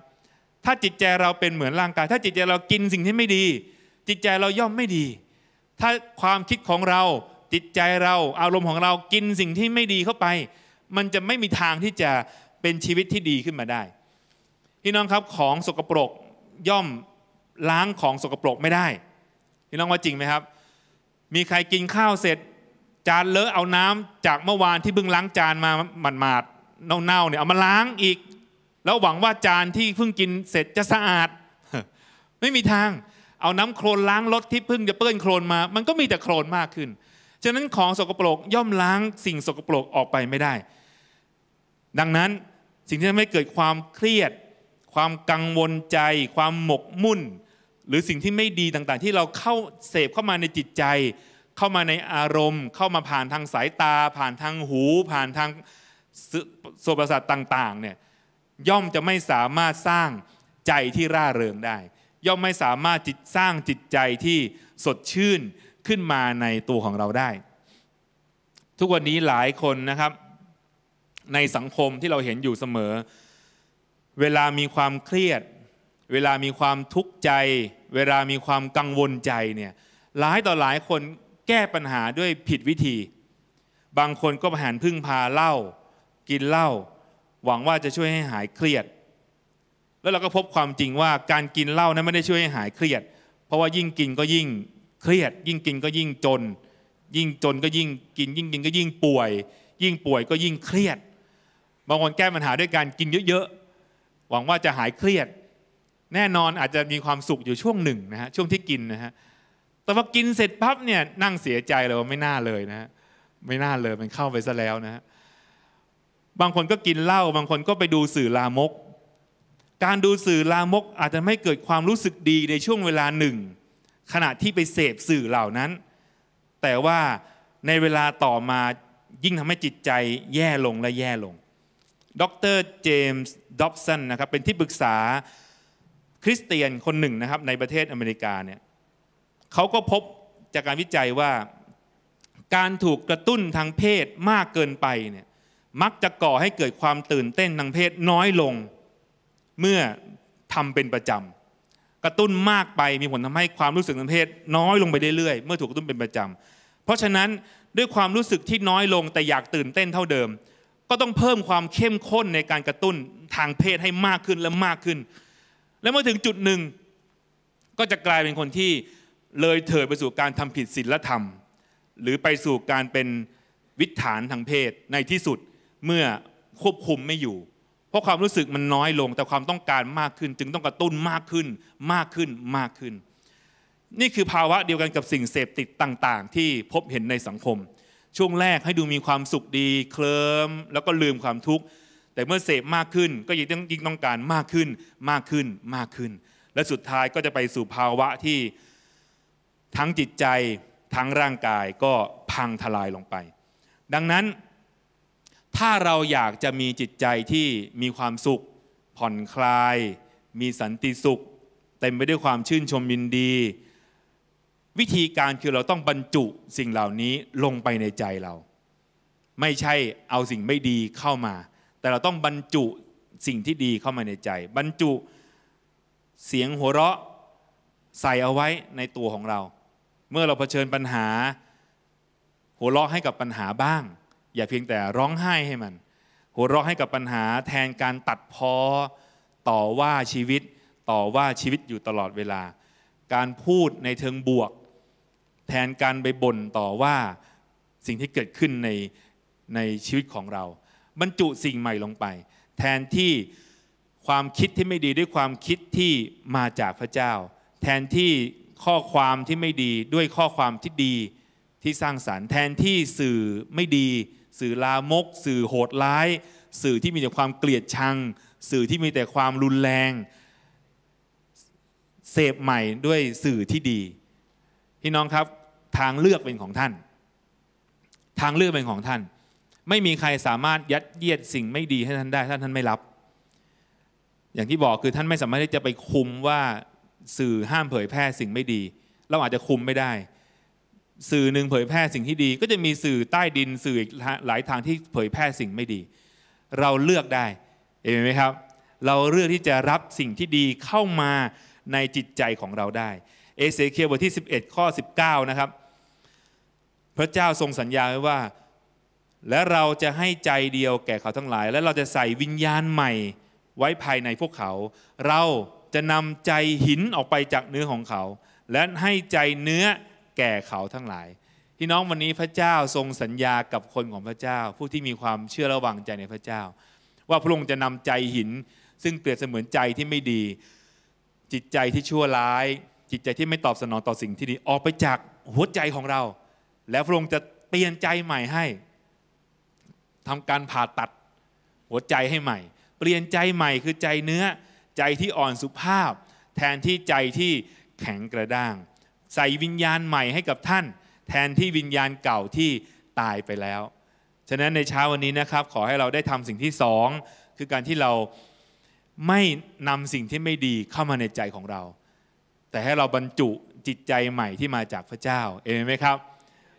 A: ถ้าจิตใจเราเป็นเหมือนร่างกาย ถ้าจิตใจเรากินสิ่งที่ไม่ดี จิตใจเราย่อมไม่ดี ถ้าความคิดของเราจิตใจเราอารมณ์ของเรากินสิ่งที่ไม่ดีเข้าไป มันจะไม่มีทางที่จะเป็นชีวิตที่ดีขึ้นมาได้พี่น้องครับของสกปรกย่อมล้างของสกปรกไม่ได้พี่น้องว่าจริงไหมครับมีใครกินข้าวเสร็จ จานเลอะเอาน้ำจากเมื่อวานที่เพิ่งล้างจานมาหมาดๆเน่าๆเนี่ยเอามาล้างอีก แล้วหวังว่าจานที่เพิ่งกินเสร็จจะสะอาด ไม่มีทางเอาน้ำโครนล้างรถที่เพิ่งจะเปื้อนโครนมา มันก็มีแต่โครนมากขึ้น ฉะนั้นของสกปรกย่อมล้างสิ่งสกปรกออกไปไม่ได้ ดังนั้นสิ่งที่ทำให้เกิดความเครียด ความกังวลใจความหมกมุ่นหรือสิ่งที่ไม่ดีต่าง ๆ ที่เราเข้าเสพเข้ามาในจิตใจ เข้ามาในอารมณ์ เข้ามาผ่านทางสายตา ผ่านทางหู ผ่านทางส่วนประสาทต่างๆเนี่ยย่อมจะไม่สามารถสร้างใจที่ร่าเริงได้ ย่อมไม่สามารถจิตสร้างจิตใจที่สดชื่นขึ้นมาในตัวของเราได้ ทุกวันนี้หลายคนนะครับ ในสังคมที่เราเห็นอยู่เสมอ เวลามีความเครียดเวลามีความทุกข์ใจ เวลามีความกังวลใจเนี่ย หลายต่อหลายคนแก้ปัญหาด้วยผิดวิธี บางคนก็ไปหันพึ่งพาเหล้า กินเหล้า หวังว่าจะช่วยให้หายเครียด แล้วเราก็พบความจริงว่าการกินเหล้านั้นไม่ได้ช่วยให้หายเครียด เพราะว่ายิ่งกินก็ยิ่งเครียด ยิ่งกินก็ยิ่งจน ยิ่งจนก็ยิ่งกิน ยิ่งกินก็ยิ่งป่วย ยิ่งป่วยก็ยิ่งเครียด บางคนแก้ปัญหาด้วยการกินเยอะๆ หวังว่าจะหายเครียดแน่นอนอาจจะมีความสุขอยู่ช่วงหนึ่งนะฮะช่วงที่กินนะฮะแต่พอกินเสร็จปั๊บเนี่ยนั่งเสียใจเลยว่าไม่น่าเลยนะฮะไม่น่าเลยมันเข้าไปซะแล้วนะฮะบางคนก็กินเหล้าบางคนก็ไปดูสื่อลามก การดูสื่อลามกอาจจะไม่เกิดความรู้สึกดีในช่วงเวลาหนึ่ง ขณะที่ไปเสพสื่อเหล่านั้น แต่ว่าในเวลาต่อมายิ่งทำให้จิตใจแย่ลงและแย่ลง ดรเจมส์ด็อบสันนะครับเป็นที่ปรึกษาริสเตียนคนหนึ่งนะครับในประเทศอเมริกาเนี่ยเขาก็พบจากการวิจัยว่าการถูกกระตุ้นทางเพศมากเกินไปเนี่ยมักจะก่อให้เกิดความตื่นเต้นทางเพศน้อยลงเมื่อทำเป็นประจำกระตุ้นมากไปมีผลทำให้ความรู้สึกทางเพศ น้อยลงไปเรื่อยๆเมื่อถูกกระตุ้นเป็นประจำเพราะฉะนั้นด้วยความรู้สึกที่น้อยลงแต่อยากตื่นเต้นเท่าเดิม ก็ต้องเพิ่มความเข้มข้นในการกระตุ้นทางเพศให้มากขึ้นและมากขึ้นแล้วเมื่อถึงจุดหนึ่งก็จะกลายเป็นคนที่เลยเถิดไปสู่การทำผิดศีลธรรม หรือไปสู่การเป็นวิถานทางเพศในที่สุดเมื่อควบคุมไม่อยู่เพราะความรู้สึกมันน้อยลง แต่ความต้องการมากขึ้น จึงต้องกระตุ้นมากขึ้นมากขึ้นมากขึ้น นี่คือภาวะเดียวกันกับสิ่งเสพติดต่างๆ ที่พบเห็นในสังคม ช่วงแรกให้ดูมีความสุขดีเคลิมแล้วก็ลืมความทุกข์แต่เมื่อเสพมากขึ้นก็ยิ่งยิ่งต้องการมากขึ้นมากขึ้นมากขึ้น และสุดท้ายก็จะไปสู่ภาวะที่ทั้งจิตใจทั้งร่างกายก็พังทลายลงไป ดังนั้นถ้าเราอยากจะมีจิตใจที่มีความสุขผ่อนคลาย มีสันติสุขเต็มไปด้วยความชื่นชมยินดี วิธีการคือเราต้องบรรจุสิ่งเหล่านี้ลงไปในใจเรา ไม่ใช่เอาสิ่งไม่ดีเข้ามาแต่เราต้องบรรจุสิ่งที่ดีเข้ามาในใจ บรรจุเสียงหัวเราะใส่เอาไว้ในตัวของเรา เมื่อเราเผชิญปัญหา หัวเราะให้กับปัญหาบ้าง อย่าเพียงแต่ร้องไห้ให้มันหัวเราะให้กับปัญหาแทนการตัดพ้อต่อว่าชีวิตต่อว่าชีวิตอยู่ตลอดเวลา การพูดในเชิงบวก แทนการไปบ่นต่อว่าสิ่งที่เกิดขึ้นในในชีวิตของเราบรรจุ สิ่งใหม่ลงไป แทนที่ความคิดที่ไม่ดีด้วยความคิดที่มาจากพระเจ้า แทนที่ข้อความที่ไม่ดีด้วยข้อความ ที่ดีที่สร้างสารรค์แทนที่สื่อไม่ดี สื่อลามก สื่อโหดร้าย สื่อที่มีแต่ความเกลียดชัง สื่อที่มีแต่ความรุนแรงเสพใหม่ด้วยสื่อที่ดีพี่น้องครับทางเลือกเป็นของท่าน ทางเลือกเป็นของท่านไม่มีใครสามารถยัดเยียดสิ่งไม่ดีให้ท่านได้ถ้าท่านไม่รับ อย่างที่บอกคือท่านไม่สามารถที่จะไปคุมว่าสื่อห้ามเผยแพร่สิ่งไม่ดี เราอาจจะคุมไม่ได้ สื่อหนึ่งเผยแพร่สิ่งที่ดี ก็จะมีสื่อใต้ดิน สื่ออีกหลายทางที่เผยแพร่สิ่งไม่ดี เราเลือกได้เห็นไหมครับ เราเลือกที่จะรับสิ่งที่ดีเข้ามาในจิตใจของเราได้เอเสเคียบทที่ 11ข้อ19นะครับพระเจ้าทรงสัญญาไว้ว่าและเราจะให้ใจเดียวแก่เขาทั้งหลาย และเราจะใส่วิญญาณใหม่ไว้ภายในพวกเขา เราจะนำใจหินออกไปจากเนื้อของเขา และให้ใจเนื้อแก่เขาทั้งหลายพี่น้องวันนี้พระเจ้าทรงสัญญากับคนของพระเจ้าผู้ที่มีความเชื่อระวังใจในพระเจ้า ว่าพระองค์จะนำใจหิน ซึ่งเปรียบเสมือนใจที่ไม่ดี จิตใจที่ชั่วร้าย จิตใจที่ไม่ตอบสนองต่อสิ่งที่ดีออกไปจากหัวใจของเรา แล้วพระองค์จะเปลี่ยนใจใหม่ให้ทำการผ่าตัดหัวใจให้ใหม่ เปลี่ยนใจใหม่คือใจเนื้อ ใจที่อ่อนสุภาพ แทนที่ใจที่แข็งกระด้าง ใส่วิญญาณใหม่ให้กับท่าน แทนที่วิญญาณเก่าที่ตายไปแล้วฉะนั้นในเช้าวันนี้นะครับ ขอให้เราได้ทำสิ่งที่สอง คือการที่เราไม่นำสิ่งที่ไม่ดีเข้ามาในใจของเรา แต่ให้เราบรรจุจิตใจใหม่ที่มาจากพระเจ้า เองไหมครับ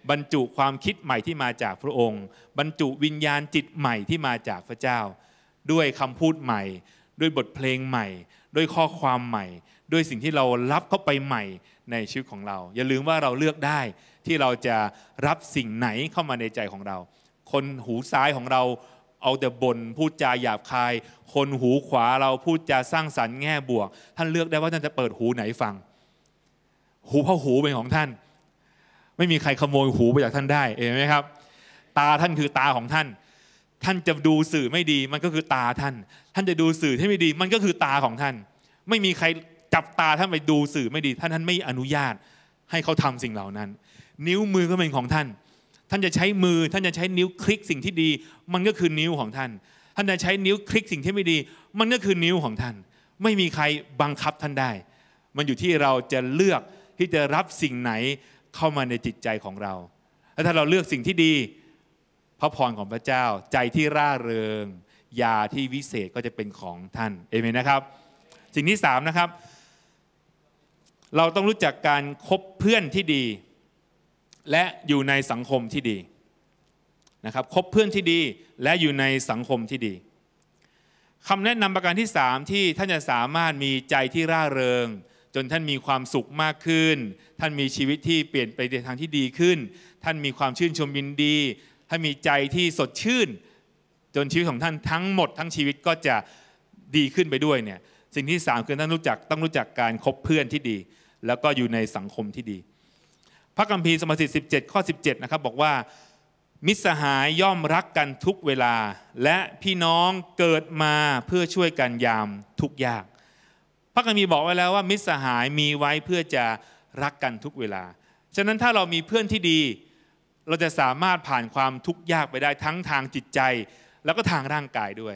A: บรรจุความคิดใหม่ที่มาจากพระองค์ บรรจุวิญญาณจิตใหม่ที่มาจากพระเจ้า ด้วยคำพูดใหม่ ด้วยบทเพลงใหม่ ด้วยข้อความใหม่ ด้วยสิ่งที่เรารับเข้าไปใหม่ในชีวิตของเราอย่าลืมว่าเราเลือกได้ที่เราจะรับสิ่งไหนเข้ามาในใจของเรา คนหูซ้ายของเราเอาแต่บน่นพูดจาหยาบคาย คนหูขวาเราพูดจาสร้างสรรค์แง่บวก ท่านเลือกได้ว่าท่านจะเปิดหูไหนฟัง หูพระหูเป็นของท่านไม่มีใครขโมยหูไปจากท่านได้เห็นไหมครับ ตาท่านคือตาของท่าน ท่านจะดูสื่อไม่ดี มันก็คือตาท่าน ท่านจะดูสื่อที่ไม่ดี มันก็คือตาของท่าน ไม่มีใครจับตาท่านไปดูสื่อไม่ดีท่านท่านไม่อนุญาตให้เขาทำสิ่งเหล่านั้น นิ้วมือก็เป็นของท่าน ท่านจะใช้มือท่านจะใช้นิ้วคลิกสิ่งที่ดี มันก็คือนิ้วของท่าน ท่านจะใช้นิ้วคลิกสิ่งที่ไม่ดี มันก็คือนิ้วของท่าน ไม่มีใครบังคับท่านได้ มันอยู่ที่เราจะเลือกที่จะรับสิ่งไหนเข้ามาในจิตใจของเราและถ้าเราเลือกสิ่งที่ดีพระพรของพระเจ้า ใจที่ร่าเริง ยาที่วิเศษก็จะเป็นของท่านเอเมนนะครับ สิ่งที่สามนะครับเราต้องรู้จักการคบเพื่อนที่ดี และอยู่ในสังคมที่ดีนะครับคบเพื่อนที่ดี และอยู่ในสังคมที่ดีคำแนะนำประการที่สามที่ท่านจะสามารถมีใจที่ร่าเริงจนท่านมีความสุขมากขึ้น ท่านมีชีวิตที่เปลี่ยนไปในทางที่ดีขึ้น ท่านมีความชื่นชมยินดี ท่านมีใจที่สดชื่น จนชีวิตของท่านทั้งหมดทั้งชีวิตก็จะดีขึ้นไปด้วยเนี่ย สิ่งที่ 3 คือท่านรู้จักต้องรู้จักการคบเพื่อนที่ดี แล้วก็อยู่ในสังคมที่ดี พระคัมภีร์สมสิทธิ์17 ข้อ 17 นะครับบอกว่ามิตรสหายย่อมรักกันทุกเวลา และพี่น้องเกิดมาเพื่อช่วยกันยามทุกยากพระคัมภีร์บอกไว้แล้วว่ามิตรสหายมีไว้เพื่อจะรักกันทุกเวลา ฉะนั้นถ้าเรามีเพื่อนที่ดี เราจะสามารถผ่านความทุกข์ยากไปได้ทั้งทางจิตใจแล้วก็ทางร่างกายด้วย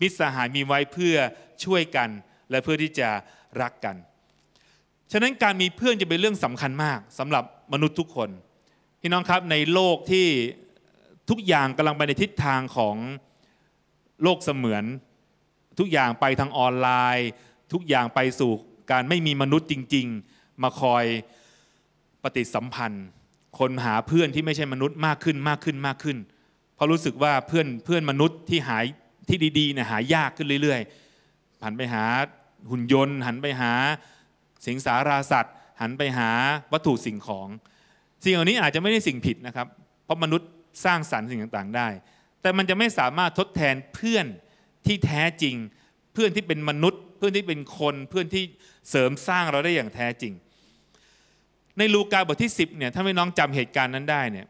A: มิตรสหายมีไว้เพื่อช่วยกันและเพื่อที่จะรักกัน ฉะนั้นการมีเพื่อนจะเป็นเรื่องสำคัญมากสำหรับมนุษย์ทุกคน พี่น้องครับในโลกที่ทุกอย่างกำลังไปในทิศทางของโลกเสมือนทุกอย่างไปทางออนไลน์ทุกอย่างไปสู่การไม่มีมนุษย์จริงๆ มาคอยปฏิสัมพันธ์ คนหาเพื่อนที่ไม่ใช่มนุษย์มากขึ้นมากขึ้นมากขึ้น เพราะรู้สึกว่าเพื่อนเพื่อนมนุษย์ที่หายที่ดีๆเนี่ยหายากขึ้นเรื่อยๆหันไปหาหุ่นยนต์ หันไปหาสิงสาราสัตว์หันไปหาวัตถุสิ่งของสิ่งเหล่านี้อาจจะไม่ได้สิ่งผิดนะครับ เพราะมนุษย์สร้างสรรค์สิ่งต่างๆได้ แต่มันจะไม่สามารถทดแทนเพื่อนที่แท้จริงพื่อนที่เป็นมนุษย์เพื่อนที่เป็นคนเพื่อนที่เสริมสร้างเราได้อย่างแท้จริง ในลูกาบทที่ 10เนี่ยถ้าไม่น้องจำเหตุการณ์นั้นได้เนี่ย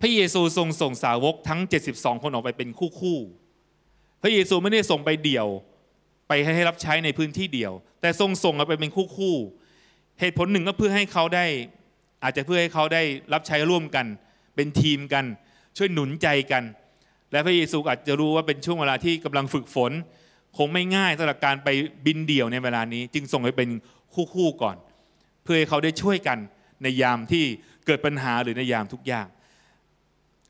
A: พระเยซูทรงส่งสาวกทั้ง 72 คนออกไปเป็นคู่คู่พระเยซูไม่ได้ส่งไปเดี่ยวไปให้รับใช้ในพื้นที่เดียว แต่ทรงส่งไปเป็นคู่คู่เหตุผลหนึ่งก็เพื่อให้เขาได้อาจจะเพื่อให้เขาได้รับใช้ร่วมกัน เป็นทีมกัน ช่วยหนุนใจกัน และพระเยซูอาจจะรู้ว่าเป็นช่วงเวลาที่กำลังฝึกฝนคงไม่ง่ายสำหรับการไปบินเดี่ยวในเวลานี้ จึงส่งไปเป็นคู่ๆก่อน เพื่อให้เขาได้ช่วยกันในยามที่เกิดปัญหาหรือในยามทุกอย่าง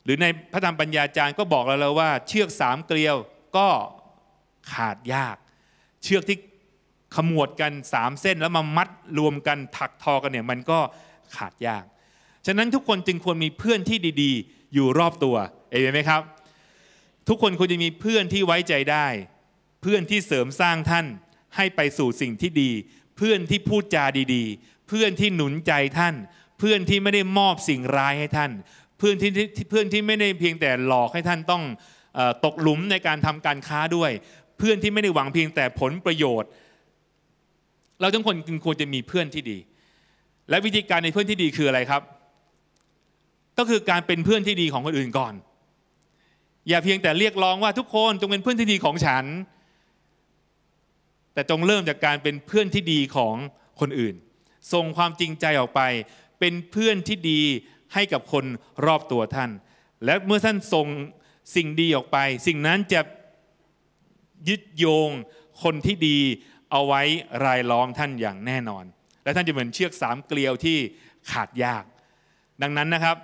A: หรือในพระธรรมปัญญาจารย์ก็บอกเราแล้วว่า เชือกสามเกลียวก็ขาดยาก เชือกที่ขมวดกันสามเส้นแล้วมามัดรวมกันถักทอกันเนี่ย มันก็ขาดยาก ฉะนั้นทุกคนจึงควรมีเพื่อนที่ดี ๆ อยู่รอบตัวเอเมนไหมครับ ทุกคนควรจะมีเพื่อนที่ไว้ใจได้เพื่อนที่เสริมสร้างท่านให้ไปสู่สิ่งที่ดี เพื่อนที่พูดจาดีๆ เพื่อนที่หนุนใจท่าน เพื่อนที่ไม่ได้มอบสิ่งร้ายให้ท่าน เพื่อนที่เพื่อนที่ไม่ได้เพียงแต่หลอกให้ท่านต้องตกหลุมในการทำการค้าด้วย เพื่อนที่ไม่ได้หวังเพียงแต่ผลประโยชน์ เราทุกคนควรจะมีเพื่อนที่ดี และวิธีการในเพื่อนที่ดีคืออะไรครับ ก็คือการเป็นเพื่อนที่ดีของคนอื่นก่อน อย่าเพียงแต่เรียกร้องว่าทุกคนจงเป็นเพื่อนที่ดีของฉันแต่จงเริ่มจากการเป็นเพื่อนที่ดีของคนอื่นส่งความจริงใจออกไป เป็นเพื่อนที่ดีให้กับคนรอบตัวท่าน และเมื่อท่านส่งสิ่งดีออกไป สิ่งนั้นจะยึดโยงคนที่ดีเอาไว้รายล้อมท่านอย่างแน่นอน และท่านจะเหมือนเชือกสามเกลียวที่ขาดยาก ดังนั้นนะครับ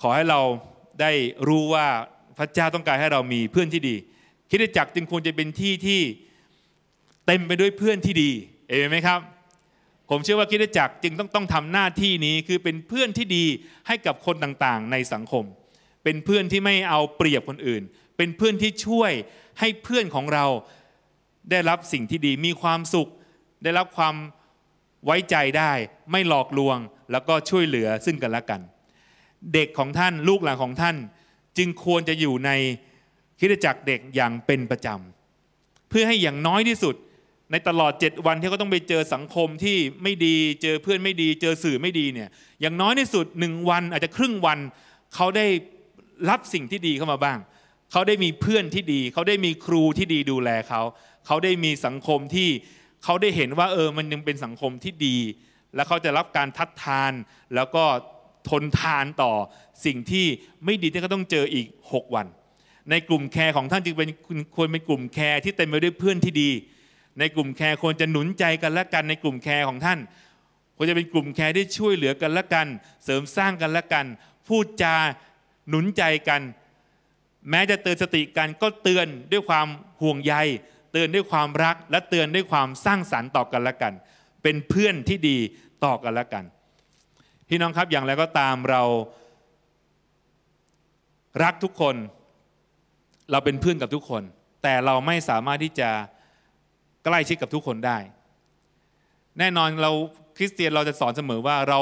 A: ขอให้เราได้รู้ว่าพระเจ้าต้องการให้เรามีเพื่อนที่ดีคิดจักจึงควรจะเป็นที่ที่เต็มไปด้วยเพื่อนที่ดี เอเมนไหมครับ ผมเชื่อว่าคิดจักจึงต้องต้องทำหน้าที่นี้คือเป็นเพื่อนที่ดีให้กับคนต่าง ๆ ในสังคม เป็นเพื่อนที่ไม่เอาเปรียบคนอื่น เป็นเพื่อนที่ช่วยให้เพื่อนของเรา ได้รับสิ่งที่ดี มีความสุข ได้รับความไว้ใจได้ ไม่หลอกลวง แล้วก็ช่วยเหลือซึ่งกันและกัน เด็กของท่านลูกหลานของท่านจึงควรจะอยู่ในคิดจักเด็กอย่างเป็นประจำเพื่อให้อย่างน้อยที่สุดในตลอด 7 วันที่เขาต้องไปเจอสังคมที่ไม่ดี เจอเพื่อนไม่ดี เจอสื่อไม่ดีเนี่ย อย่างน้อยที่สุด1วันอาจจะครึ่งวัน เขาได้รับสิ่งที่ดีเข้ามาบ้าง เขาได้มีเพื่อนที่ดี เขาได้มีครูที่ดีดูแลเขา เขาได้มีสังคมที่เขาได้เห็นว่าเออมันยังเป็นสังคมที่ดี แล้วเขาจะรับการทัดทานแล้วก็ทนทานต่อสิ่งที่ไม่ดีที่เขาต้องเจออีก 6 วัน ในกลุ่มแคร์ของท่านจึงเป็นควรเป็นกลุ่มแคร์ที่เต็มไปด้วยเพื่อนที่ดีในกลุ่มแคร์ควรจะหนุนใจกันและกันในกลุ่มแคร์ของท่าน ควรจะเป็นกลุ่มแคร์ที่ช่วยเหลือกันและกัน เสริมสร้างกันและกัน พูดจาหนุนใจกัน แม้จะเตือนสติกันก็เตือนด้วยความห่วงใย เตือนด้วยความรักและเตือนด้วยความสร้างสารรค์ต่อกันและกัน เป็นเพื่อนที่ดี ต่อกันและกันพี่น้องครับอย่างไรก็ตามเรา รักทุกคน เราเป็นเพื่อนกับทุกคน แต่เราไม่สามารถที่จะใกล้ชิดกับทุกคนได้ แน่นอนเราคริสเตียนเราจะสอนเสมอว่าเรา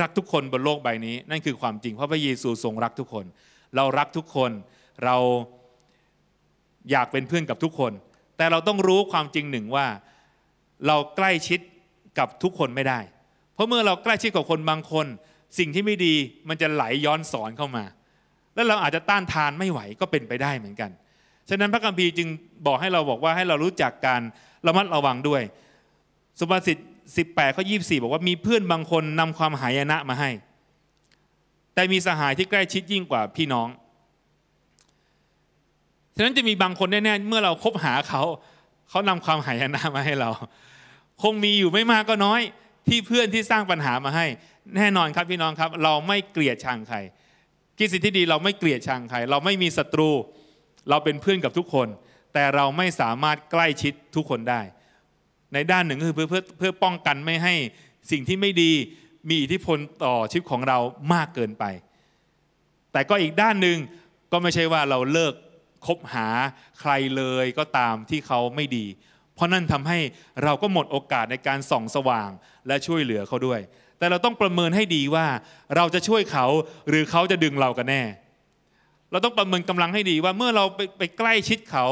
A: รักทุกคนบนโลกใบนี้ นั่นคือความจริงเพราะพระเยซูทรงรักทุกคน เรารักทุกคนเราอยากเป็นเพื่อนกับทุกคน แต่เราต้องรู้ความจริงหนึ่งว่าเราใกล้ชิดกับทุกคนไม่ได้ เพราะเมื่อเราใกล้ชิดกับคนบางคน สิ่งที่ไม่ดีมันจะไหลย้อนสอนเข้ามา แล้วเราอาจจะต้านทานไม่ไหวก็เป็นไปได้เหมือนกัน ฉะนั้นพระคัมภีร์จึงบอกให้เราบอกว่าให้เรารู้จักการระมัดระวังด้วย สุภาษิต18ข้อ24บอกว่ามีเพื่อนบางคนนำความหายนะมาให้ แต่มีสหายที่ใกล้ชิดยิ่งกว่าพี่น้องฉะนั้นจะมีบางคนแน่ๆเมื่อเราคบหาเขาเขานำความหายนะมาให้เรา คงมีอยู่ไม่มากก็น้อยที่เพื่อนที่สร้างปัญหามาให้ แน่นอนครับพี่น้องครับ เราไม่เกลียดชังใครคิดสิทธิ์ที่ดีเราไม่เกลียดชังใครเราไม่มีศัตรู เราเป็นเพื่อนกับทุกคนแต่เราไม่สามารถใกล้ชิดทุกคนได้ ในด้านหนึ่งคือเพื่อเพื่อเพื่อป้องกันไม่ให้สิ่งที่ไม่ดีมีอิทธิพลต่อชีวิตของเรามากเกินไป แต่ก็อีกด้านหนึ่งก็ไม่ใช่ว่าเราเลิกคบหาใครเลยก็ตามที่เขาไม่ดี เพราะนั่นทำให้เราก็หมดโอกาสในการส่องสว่าง และช่วยเหลือเขาด้วย แต่เราต้องประเมินให้ดีว่าเราจะช่วยเขาหรือเขาจะดึงเรากันแน่ เราต้องประเมินกำลังให้ดีว่าเมื่อเราไปไปใกล้ชิดเขา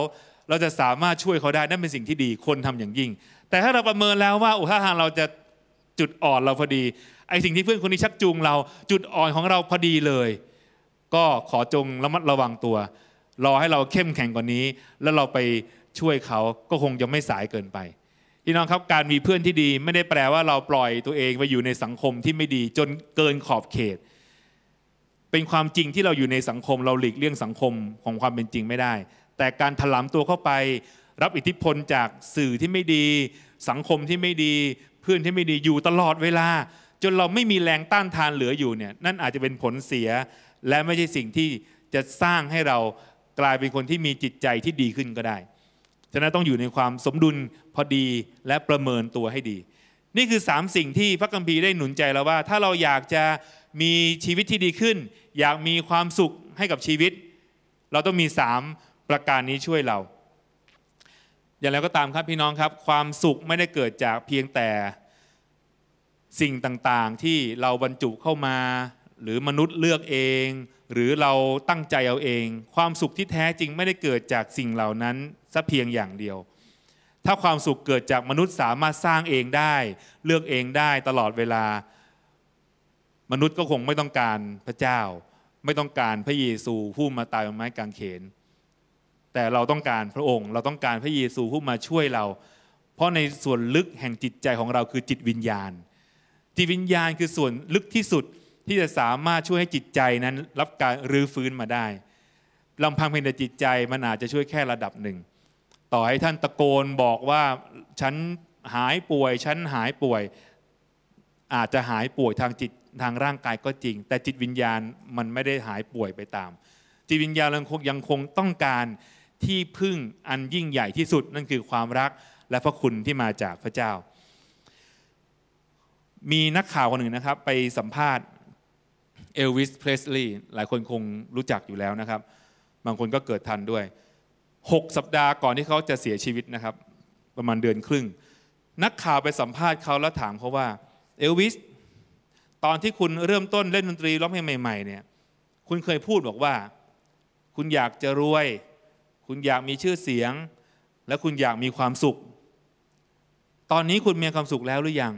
A: เราจะสามารถช่วยเขาได้นั่นเป็นสิ่งที่ดีคนทำอย่างยิ่ง แต่ถ้าเราประเมินแล้วว่าโอ้ถ้าทางเราจะจุดอ่อนเราพอดีไอ้สิ่งที่เพื่อนคนนี้ชักจูงเราจุดอ่อนของเราพอดีเลย ก็ขอจงระมัดระวังตัว รอให้เราเข้มแข็งกว่านี้ แล้วเราไปช่วยเขาก็คงจะไม่สายเกินไปพี่น้องครับการมีเพื่อนที่ดีไม่ได้แปลว่าเราปล่อยตัวเอง ไปอยู่ในสังคมที่ไม่ดี จนเกินขอบเขต เป็นความจริงที่เราอยู่ในสังคมเราหลีกเลี่ยงสังคมของความเป็นจริงไม่ได้แต่การถลำตัวเข้าไป รับอิทธิพลจากสื่อที่ไม่ดี สังคมที่ไม่ดี เพื่อนที่ไม่ดีอยู่ตลอดเวลา จนเราไม่มีแรงต้านทานเหลืออยู่เนี่ย นั่นอาจจะเป็นผลเสีย และไม่ใช่สิ่งที่จะสร้างให้เรากลายเป็นคนที่มีจิตใจที่ดีขึ้นก็ได้ ฉะนั้นต้องอยู่ในความสมดุลพอดีและประเมินตัวให้ดี นี่คือ 3 สิ่งที่พระกัมพีได้หนุนใจเราว่า ถ้าเราอยากจะมีชีวิตที่ดีขึ้น อยากมีความสุขให้กับชีวิต เราต้องมี3ประการนี้ช่วยเรา อย่างไรก็ตามครับพี่น้องครับ ความสุขไม่ได้เกิดจากเพียงแต่สิ่งต่างๆ ที่เราบรรจุเข้ามาหรือมนุษย์เลือกเอง หรือเราตั้งใจเอาเอง ความสุขที่แท้จริงไม่ได้เกิดจากสิ่งเหล่านั้นสักเพียงอย่างเดียว ถ้าความสุขเกิดจากมนุษย์สามารถสร้างเองได้ เลือกเองได้ตลอดเวลา มนุษย์ก็คงไม่ต้องการพระเจ้า ไม่ต้องการพระเยซูผู้มาตายบนไม้กางเขนแต่เราต้องการพระองค์ เราต้องการพระเยซูผู้มาช่วยเรา เพราะในส่วนลึกแห่งจิตใจของเราคือจิตวิญญาณจิตวิญญาณคือส่วนลึกที่สุดที่จะสามารถช่วยให้จิตใจนั้นรับการรื้อฟื้นมาได้ลำพังเพียงแต่จิตใจมันอาจจะช่วยแค่ระดับหนึ่ง ต่อให้ท่านตะโกนบอกว่า ฉันหายป่วยฉันหายป่วยอาจจะหายป่วยทางจิตทางร่างกายก็จริง แต่จิตวิญญาณมันไม่ได้หายป่วยไปตาม จิตวิญญาณยังคงยังคงต้องการที่พึ่งอันยิ่งใหญ่ที่สุดนั่นคือความรักและพระคุณที่มาจากพระเจ้า มีนักข่าวคนหนึ่งนะครับไปสัมภาษณ์เอลวิส เพลสลีย์ หลายคนคงรู้จักอยู่แล้วนะครับ บางคนก็เกิดทันด้วย 6 สัปดาห์ก่อนที่เขาจะเสียชีวิตนะครับ ประมาณเดือนครึ่ง นักข่าวไปสัมภาษณ์เขาแล้วถามเขาว่า เอลวิส ตอนที่คุณเริ่มต้นเล่นดนตรีร้องเพลงใหม่ ๆ เนี่ย คุณเคยพูดบอกว่า คุณอยากจะรวยคุณอยากมีชื่อเสียงและคุณอยากมีความสุข ตอนนี้คุณมีความสุขแล้วหรือยัง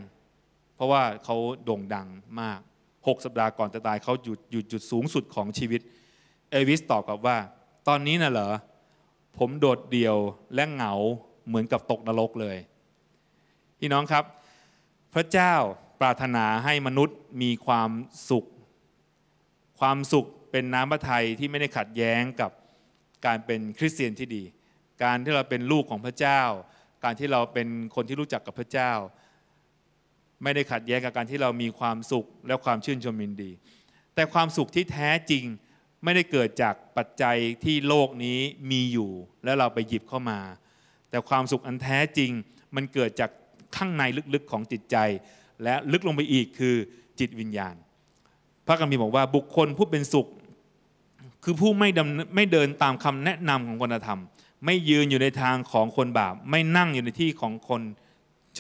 A: เพราะว่าเขาโด่งดังมาก6สัปดาห์ก่อนจะตายเขาหยุดหยุดจุดสูงสุดของชีวิต เอวิสตอบกลับว่า ตอนนี้น่ะเหรอ ผมโดดเดี่ยวและเหงาเหมือนกับตกนรกเลย พี่น้องครับ พระเจ้าปรารถนาให้มนุษย์มีความสุข ความสุขเป็นน้ำพระทัยที่ไม่ได้ขัดแย้งกับการเป็นคริสเตียนที่ดี การที่เราเป็นลูกของพระเจ้า การที่เราเป็นคนที่รู้จักกับพระเจ้า ไม่ได้ขัดแย้งกับการที่เรามีความสุขและความชื่นชมยินดี แต่ความสุขที่แท้จริงไม่ได้เกิดจากปัจจัยที่โลกนี้มีอยู่แล้วเราไปหยิบเข้ามา แต่ความสุขอันแท้จริง มันเกิดจากข้างในลึกๆของจิตใจ และลึกลงไปอีกคือจิตวิญญาณ พระคัมภีร์บอกว่าบุคคลผู้เป็นสุขคือผู้ไม่ไม่เดินตามคำแนะนำของคนธรรม ไม่ยืนอยู่ในทางของคนบาป ไม่นั่งอยู่ในที่ของคน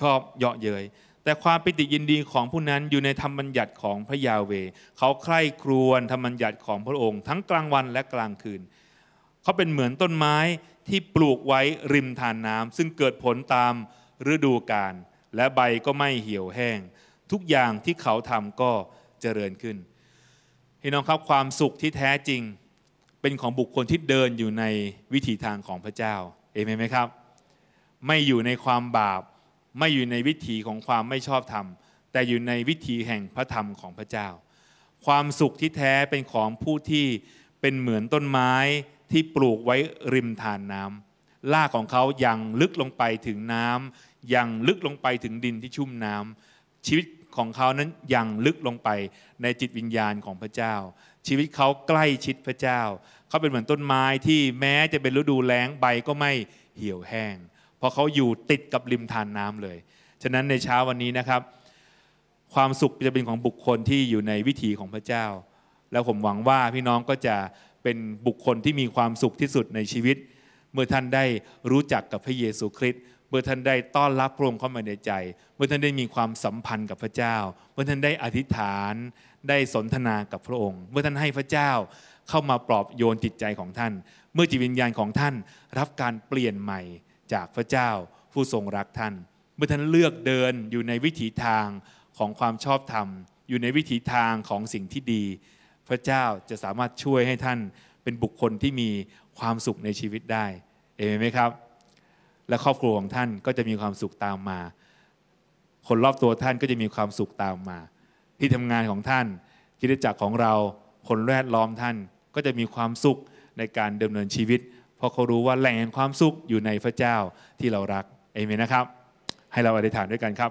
A: ชอบเยาะเย้ยแต่ความปิติยินดีของผู้นั้นอยู่ในธรรมบัญญัติของพระยาเวเขาใคร่ครวญธรรมบัญญัติของพระองค์ ทั้งกลางวันและกลางคืน เขาเป็นเหมือนต้นไม้ที่ปลูกไว้ริมทานน้ำซึ่งเกิดผลตามฤดูกาลและใบก็ไม่เหี่ยวแห้ง ทุกอย่างที่เขาทำก็เจริญขึ้นพี่น้องครับความสุขที่แท้จริงเป็นของบุคคลที่เดินอยู่ในวิถีทางของพระเจ้า เอเมนไหมครับ ไม่อยู่ในความบาป ไม่อยู่ในวิถีของความไม่ชอบธรรม แต่อยู่ในวิถีแห่งพระธรรมของพระเจ้า ความสุขที่แท้เป็นของผู้ที่เป็นเหมือนต้นไม้ที่ปลูกไว้ริมทานน้ำรากของเขายังลึกลงไปถึงน้ำยังลึกลงไปถึงดินที่ชุ่มน้ำชีวิตของเขานั้นยังลึกลงไป ในจิตวิญญาณของพระเจ้าชีวิตเขาใกล้ชิดพระเจ้า เขาเป็นเหมือนต้นไม้ที่แม้จะเป็นฤดูแล้งใบก็ไม่เหี่ยวแห้ง เพราะเขาอยู่ติดกับริมทานน้ำเลย ฉะนั้นในเช้าวันนี้นะครับ ความสุขจะเป็นของบุคคลที่อยู่ในวิถีของพระเจ้า แล้วผมหวังว่าพี่น้องก็จะเป็นบุคคลที่มีความสุขที่สุดในชีวิต เมื่อท่านได้รู้จักกับพระเยซูคริสต์เมื่อท่านได้ต้อนรับพระองค์เข้ามาในใจ เมื่อท่านได้มีความสัมพันธ์กับพระเจ้า เมื่อท่านได้อธิษฐาน ได้สนทนากับพระองค์ เมื่อท่านให้พระเจ้าเข้ามาปลอบโยนจิตใจของท่าน เมื่อจิตวิญญาณของท่านรับการเปลี่ยนใหม่จากพระเจ้าผู้ทรงรักท่าน เมื่อท่านเลือกเดินอยู่ในวิถีทางของความชอบธรรม อยู่ในวิถีทางของสิ่งที่ดี พระเจ้าจะสามารถช่วยให้ท่านเป็นบุคคลที่มีความสุขในชีวิตได้เอเมนไหมครับและครอบครัวของท่านก็จะมีความสุขตามมา คนรอบตัวท่านก็จะมีความสุขตามมา ที่ทำงานของท่านคิดจักรของเรา คนแวดล้อมท่านก็จะมีความสุขในการดำเนินชีวิต เพราะเขารู้ว่าแหล่ง่งความสุขอยู่ในพระเจ้าที่เรารักเอเมนนะครับ ให้เราอธิษฐานด้วยกันครับ